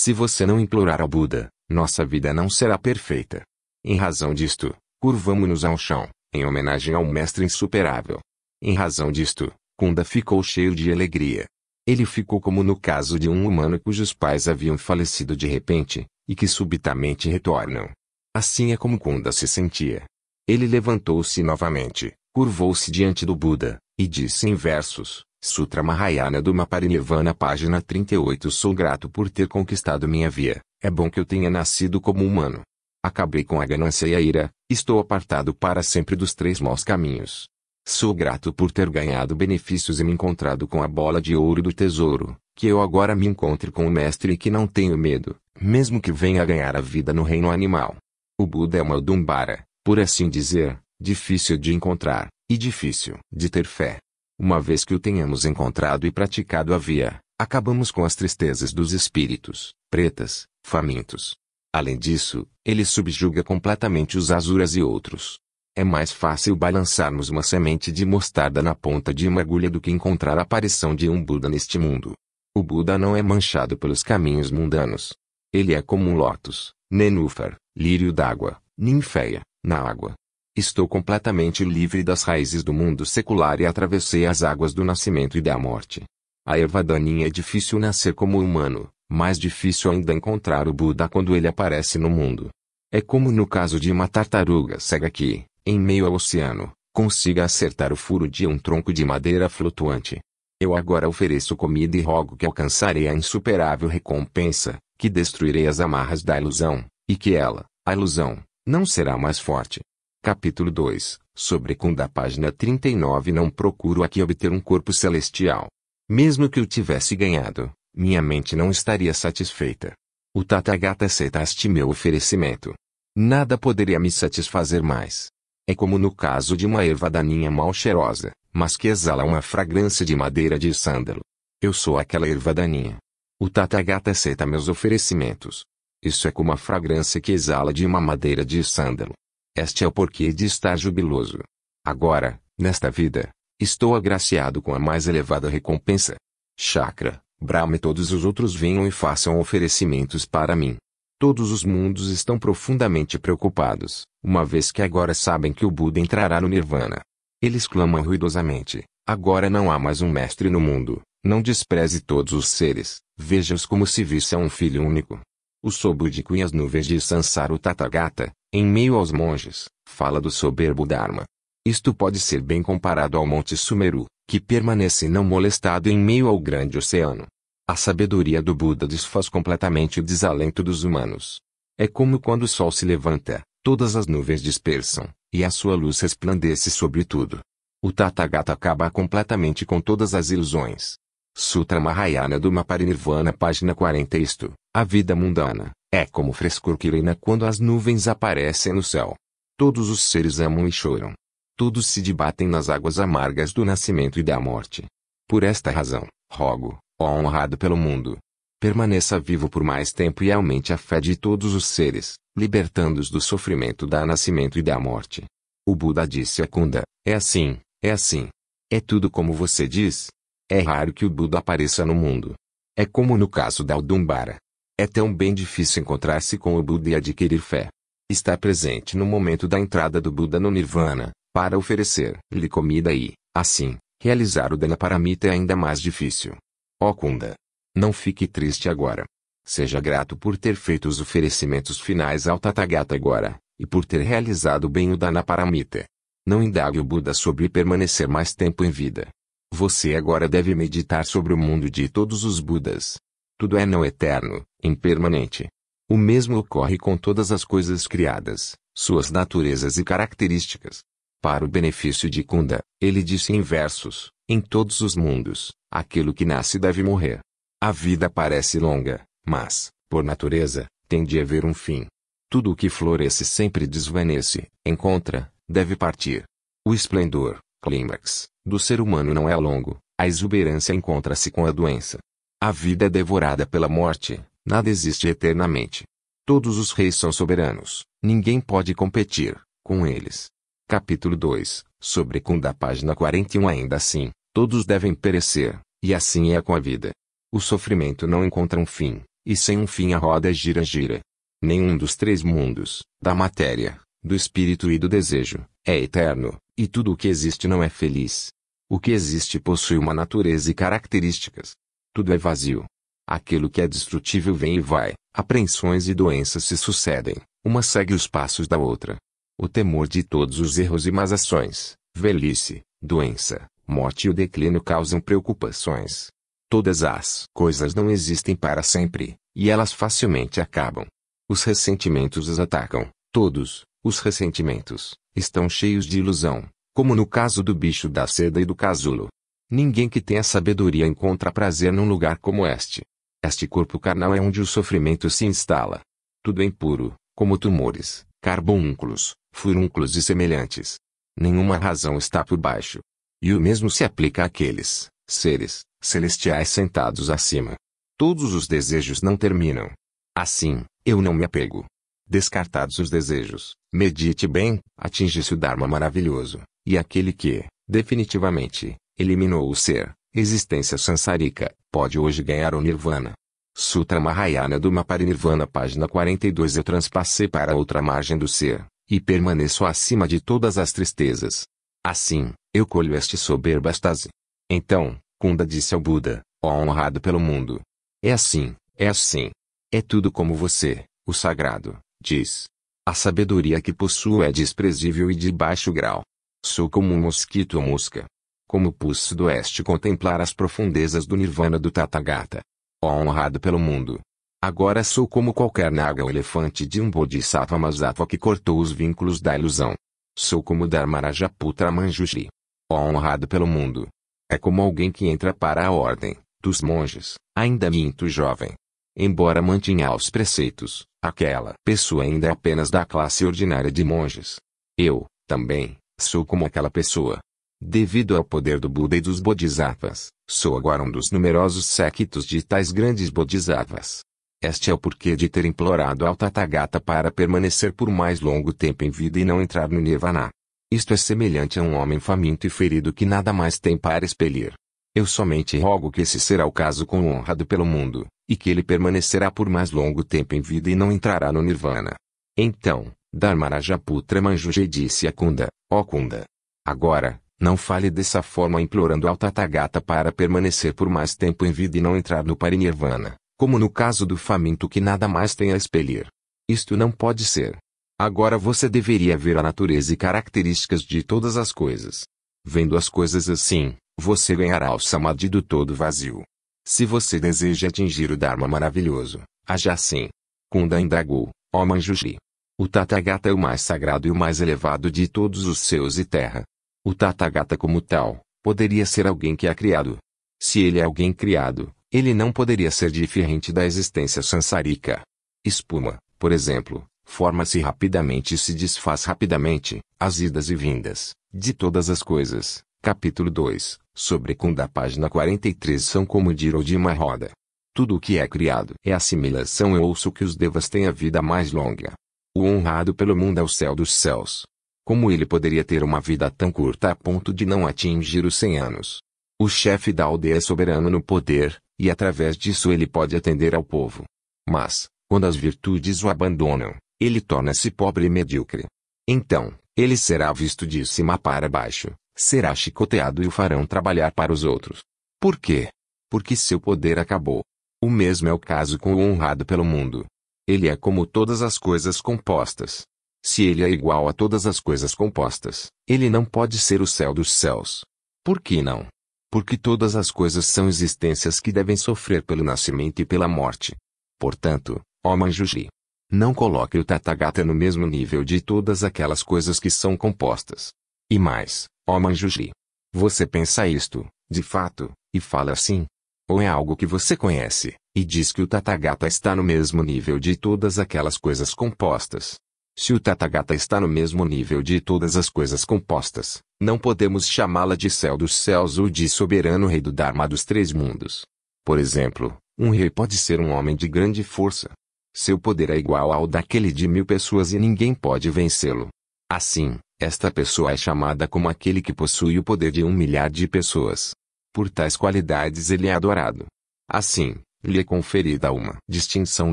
Se você não implorar ao Buda, nossa vida não será perfeita. Em razão disto, curvamo-nos ao chão, em homenagem ao Mestre insuperável. Em razão disto, Kunda ficou cheio de alegria. Ele ficou como no caso de um humano cujos pais haviam falecido de repente, e que subitamente retornam. Assim é como Kunda se sentia. Ele levantou-se novamente, curvou-se diante do Buda, e disse em versos: Sutra Mahayana do Maparinirvana página 38 Sou grato por ter conquistado minha via, é bom que eu tenha nascido como humano. Acabei com a ganância e a ira, estou apartado para sempre dos três maus caminhos. Sou grato por ter ganhado benefícios e me encontrado com a bola de ouro do tesouro, que eu agora me encontre com o mestre e que não tenho medo, mesmo que venha a ganhar a vida no reino animal. O Buda é uma Dumbara, por assim dizer, difícil de encontrar, e difícil de ter fé. Uma vez que o tenhamos encontrado e praticado a via, acabamos com as tristezas dos espíritos, pretas, famintos. Além disso, ele subjuga completamente os azuras e outros. É mais fácil balançarmos uma semente de mostarda na ponta de uma agulha do que encontrar a aparição de um Buda neste mundo. O Buda não é manchado pelos caminhos mundanos. Ele é como um lótus, nenúfar, lírio d'água, ninféia, na água, Estou completamente livre das raízes do mundo secular e atravessei as águas do nascimento e da morte. A erva daninha é difícil nascer como humano, mais difícil ainda encontrar o Buda quando ele aparece no mundo. É como no caso de uma tartaruga cega que, em meio ao oceano, consiga acertar o furo de um tronco de madeira flutuante. Eu agora ofereço comida e rogo que alcançarei a insuperável recompensa, que destruirei as amarras da ilusão, e que ela, a ilusão, não será mais forte. Capítulo 2. Sobre Kunda, página 39 Não procuro aqui obter um corpo celestial. Mesmo que o tivesse ganhado, minha mente não estaria satisfeita. O Tathagata aceitaste meu oferecimento. Nada poderia me satisfazer mais. É como no caso de uma erva daninha mal cheirosa, mas que exala uma fragrância de madeira de sândalo. Eu sou aquela erva daninha. O Tathagata aceita meus oferecimentos. Isso é como a fragrância que exala de uma madeira de sândalo. Este é o porquê de estar jubiloso. Agora, nesta vida, estou agraciado com a mais elevada recompensa. Chakra, Brahma e todos os outros venham e façam oferecimentos para mim. Todos os mundos estão profundamente preocupados, uma vez que agora sabem que o Buda entrará no Nirvana. Eles clamam ruidosamente: agora não há mais um mestre no mundo, não despreze todos os seres, veja-os como se visse a um filho único. O sobudico e as nuvens de Sansara Tathagata, em meio aos monges, fala do soberbo Dharma. Isto pode ser bem comparado ao Monte Sumeru, que permanece não molestado em meio ao grande oceano. A sabedoria do Buda desfaz completamente o desalento dos humanos. É como quando o sol se levanta, todas as nuvens dispersam, e a sua luz resplandece sobre tudo. O Tathagata acaba completamente com todas as ilusões. Sutra Mahayana do Maparinirvana, página 40. Isto, a vida mundana, é como frescor que reina quando as nuvens aparecem no céu. Todos os seres amam e choram. Todos se debatem nas águas amargas do nascimento e da morte. Por esta razão, rogo, ó honrado pelo mundo, permaneça vivo por mais tempo e aumente a fé de todos os seres, libertando-os do sofrimento da nascimento e da morte. O Buda disse a Kunda, é assim, é assim. É tudo como você diz. É raro que o Buda apareça no mundo. É como no caso da Udumbara. É tão bem difícil encontrar-se com o Buda e adquirir fé. Está presente no momento da entrada do Buda no Nirvana, para oferecer-lhe comida e, assim, realizar o Dhanaparamita é ainda mais difícil. Ó oh Kunda! Não fique triste agora. Seja grato por ter feito os oferecimentos finais ao Tathagata agora, e por ter realizado bem o Dhanaparamita. Não indague o Buda sobre permanecer mais tempo em vida. Você agora deve meditar sobre o mundo de todos os Budas, tudo é não eterno, impermanente. O mesmo ocorre com todas as coisas criadas, suas naturezas e características. Para o benefício de Kunda, ele disse em versos: Em todos os mundos, aquilo que nasce deve morrer. A vida parece longa, mas, por natureza, tem de haver um fim. Tudo o que floresce sempre desvanece, encontra, deve partir. O esplendor, clímax, do ser humano não é longo, a exuberância encontra-se com a doença. A vida é devorada pela morte, nada existe eternamente. Todos os reis são soberanos, ninguém pode competir com eles. Capítulo 2, sobre com página 41 Ainda assim, todos devem perecer, e assim é com a vida. O sofrimento não encontra um fim, e sem um fim a roda é gira gira. Nenhum dos três mundos, da matéria, do espírito e do desejo, é eterno, e tudo o que existe não é feliz. O que existe possui uma natureza e características, tudo é vazio. Aquilo que é destrutível vem e vai, apreensões e doenças se sucedem, uma segue os passos da outra. O temor de todos os erros e más ações, velhice, doença, morte e o declínio causam preocupações. Todas as coisas não existem para sempre, e elas facilmente acabam. Os ressentimentos as atacam, todos, os ressentimentos, estão cheios de ilusão, como no caso do bicho da seda e do casulo. Ninguém que tenha sabedoria encontra prazer num lugar como este. Este corpo carnal é onde o sofrimento se instala. Tudo é impuro, como tumores, carbúnculos, furúnculos e semelhantes. Nenhuma razão está por baixo. E o mesmo se aplica àqueles, seres, celestiais sentados acima. Todos os desejos não terminam. Assim, eu não me apego. Descartados os desejos, medite bem, atinge-se o Dharma maravilhoso, e aquele que, definitivamente, eliminou o ser, existência sansarica, pode hoje ganhar o nirvana. Sutra Mahayana do Maparinirvana página 42 Eu transpassei para outra margem do ser, e permaneço acima de todas as tristezas. Assim, eu colho este soberba estase. Então, Kunda disse ao Buda, ó honrado pelo mundo. É assim, é assim. É tudo como você, o sagrado, diz. A sabedoria que possuo é desprezível e de baixo grau. Sou como um mosquito ou mosca, como pus oeste contemplar as profundezas do nirvana do Tathagata. Ó honrado pelo mundo! Agora sou como qualquer naga ou elefante de um bodhisattva masattva que cortou os vínculos da ilusão. Sou como Dharmaraja Putra Manjushri. Ó honrado pelo mundo! É como alguém que entra para a ordem dos monges, ainda muito jovem. Embora mantinha os preceitos, aquela pessoa ainda é apenas da classe ordinária de monges. Eu, também, sou como aquela pessoa. Devido ao poder do Buda e dos Bodhisattvas, sou agora um dos numerosos séquitos de tais grandes Bodhisattvas. Este é o porquê de ter implorado ao Tathagata para permanecer por mais longo tempo em vida e não entrar no Nirvana. Isto é semelhante a um homem faminto e ferido que nada mais tem para expelir. Eu somente rogo que esse será o caso com o honrado pelo mundo, e que ele permanecerá por mais longo tempo em vida e não entrará no Nirvana. Então, Dharmarajaputra Manjuje disse a Kunda, ó oh Kunda. Agora, não fale dessa forma implorando ao Tathagata para permanecer por mais tempo em vida e não entrar no parinirvana, como no caso do faminto que nada mais tem a expelir. Isto não pode ser. Agora você deveria ver a natureza e características de todas as coisas. Vendo as coisas assim, você ganhará o samadhi do todo vazio. Se você deseja atingir o Dharma maravilhoso, haja assim. Kunda indagou, ó Manjushri. O Tathagata é o mais sagrado e o mais elevado de todos os seus e terra, o Tathagata como tal, poderia ser alguém que é criado. Se ele é alguém criado, ele não poderia ser diferente da existência sansarica. Espuma, por exemplo, forma-se rapidamente e se desfaz rapidamente, as idas e vindas, de todas as coisas. Capítulo 2, sobre Kunda, página 43 são como ou de uma roda. Tudo o que é criado é assimilação e ouço que os devas têm a vida mais longa. O honrado pelo mundo é o céu dos céus, como ele poderia ter uma vida tão curta a ponto de não atingir os 100 anos? O chefe da aldeia é soberano no poder, e através disso ele pode atender ao povo. Mas, quando as virtudes o abandonam, ele torna-se pobre e medíocre. Então, ele será visto de cima para baixo, será chicoteado e o farão trabalhar para os outros. Por quê? Porque seu poder acabou. O mesmo é o caso com o honrado pelo mundo. Ele é como todas as coisas compostas, se ele é igual a todas as coisas compostas, ele não pode ser o céu dos céus. Por que não? Porque todas as coisas são existências que devem sofrer pelo nascimento e pela morte. Portanto, ó Manjushri, não coloque o Tathagata no mesmo nível de todas aquelas coisas que são compostas. E mais, ó Manjushri, você pensa isto, de fato, e fala assim? Ou é algo que você conhece, e diz que o Tathagata está no mesmo nível de todas aquelas coisas compostas? Se o Tathagata está no mesmo nível de todas as coisas compostas, não podemos chamá-la de céu dos céus ou de soberano rei do Dharma dos três mundos. Por exemplo, um rei pode ser um homem de grande força. Seu poder é igual ao daquele de mil pessoas e ninguém pode vencê-lo. Assim, esta pessoa é chamada como aquele que possui o poder de um milhar de pessoas. Por tais qualidades ele é adorado. Assim, lhe é conferida uma distinção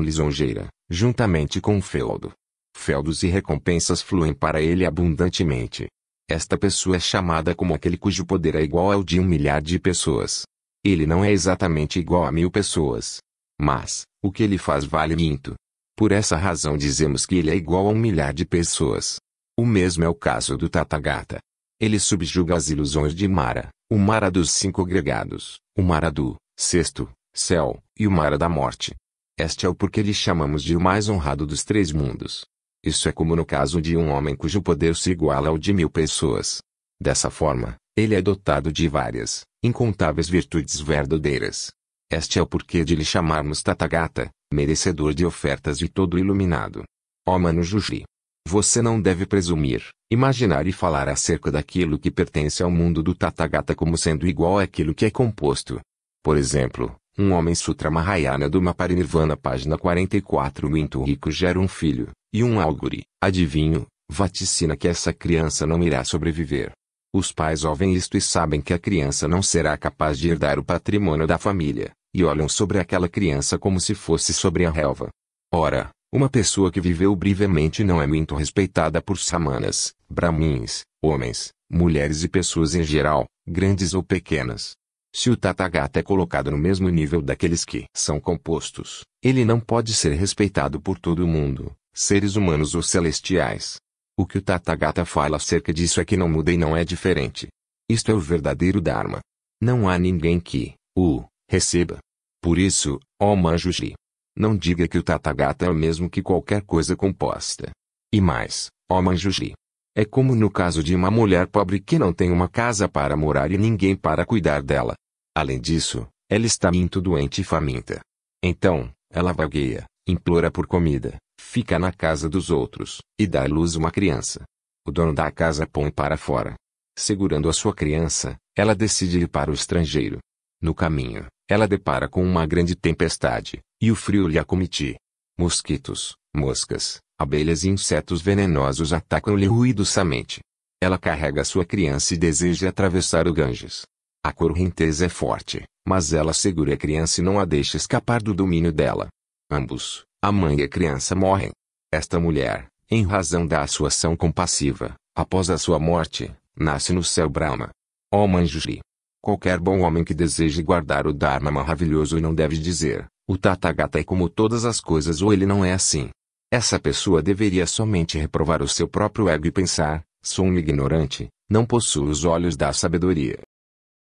lisonjeira, juntamente com o feudo, Feldos e recompensas fluem para ele abundantemente. Esta pessoa é chamada como aquele cujo poder é igual ao de um milhar de pessoas. Ele não é exatamente igual a mil pessoas. Mas, o que ele faz vale muito. Por essa razão dizemos que ele é igual a um milhar de pessoas. O mesmo é o caso do Tathagata. Ele subjuga as ilusões de Mara, o Mara dos cinco agregados, o Mara do sexto céu e o Mara da morte. Este é o porquê lhe chamamos de o mais honrado dos três mundos. Isso é como no caso de um homem cujo poder se iguala ao de mil pessoas. Dessa forma, ele é dotado de várias, incontáveis virtudes verdadeiras. Este é o porquê de lhe chamarmos Tathagata, merecedor de ofertas de todo iluminado. Ó oh Manu Juji! Você não deve presumir, imaginar e falar acerca daquilo que pertence ao mundo do Tathagata como sendo igual àquilo que é composto. Por exemplo, um homem Sutra Mahayana do Maparinirvana página 44 Muito rico gera um filho, e um álgore, adivinho, vaticina que essa criança não irá sobreviver. Os pais ouvem isto e sabem que a criança não será capaz de herdar o patrimônio da família, e olham sobre aquela criança como se fosse sobre a relva. Ora, uma pessoa que viveu brevemente não é muito respeitada por samanas, brahmins, homens, mulheres e pessoas em geral, grandes ou pequenas. Se o Tathagata é colocado no mesmo nível daqueles que são compostos, ele não pode ser respeitado por todo mundo, seres humanos ou celestiais. O que o Tathagata fala acerca disso é que não muda e não é diferente. Isto é o verdadeiro Dharma. Não há ninguém que o receba. Por isso, ó Manjushri, não diga que o Tathagata é o mesmo que qualquer coisa composta. E mais, ó Manjushri, é como no caso de uma mulher pobre que não tem uma casa para morar e ninguém para cuidar dela. Além disso, ela está muito doente e faminta. Então, ela vagueia, implora por comida, fica na casa dos outros, e dá à luz uma criança. O dono da casa põe para fora. Segurando a sua criança, ela decide ir para o estrangeiro. No caminho, ela depara com uma grande tempestade, e o frio lhe acomete. Mosquitos, moscas, abelhas e insetos venenosos atacam-lhe ruidosamente. Ela carrega sua criança e deseja atravessar o Ganges. A correnteza é forte, mas ela segura a criança e não a deixa escapar do domínio dela. Ambos, a mãe e a criança morrem. Esta mulher, em razão da sua ação compassiva, após a sua morte, nasce no céu Brahma. Ó oh manjushri! Qualquer bom homem que deseje guardar o Dharma maravilhoso não deve dizer, o Tathagata é como todas as coisas ou ele não é assim. Essa pessoa deveria somente reprovar o seu próprio ego e pensar, sou um ignorante, não possuo os olhos da sabedoria.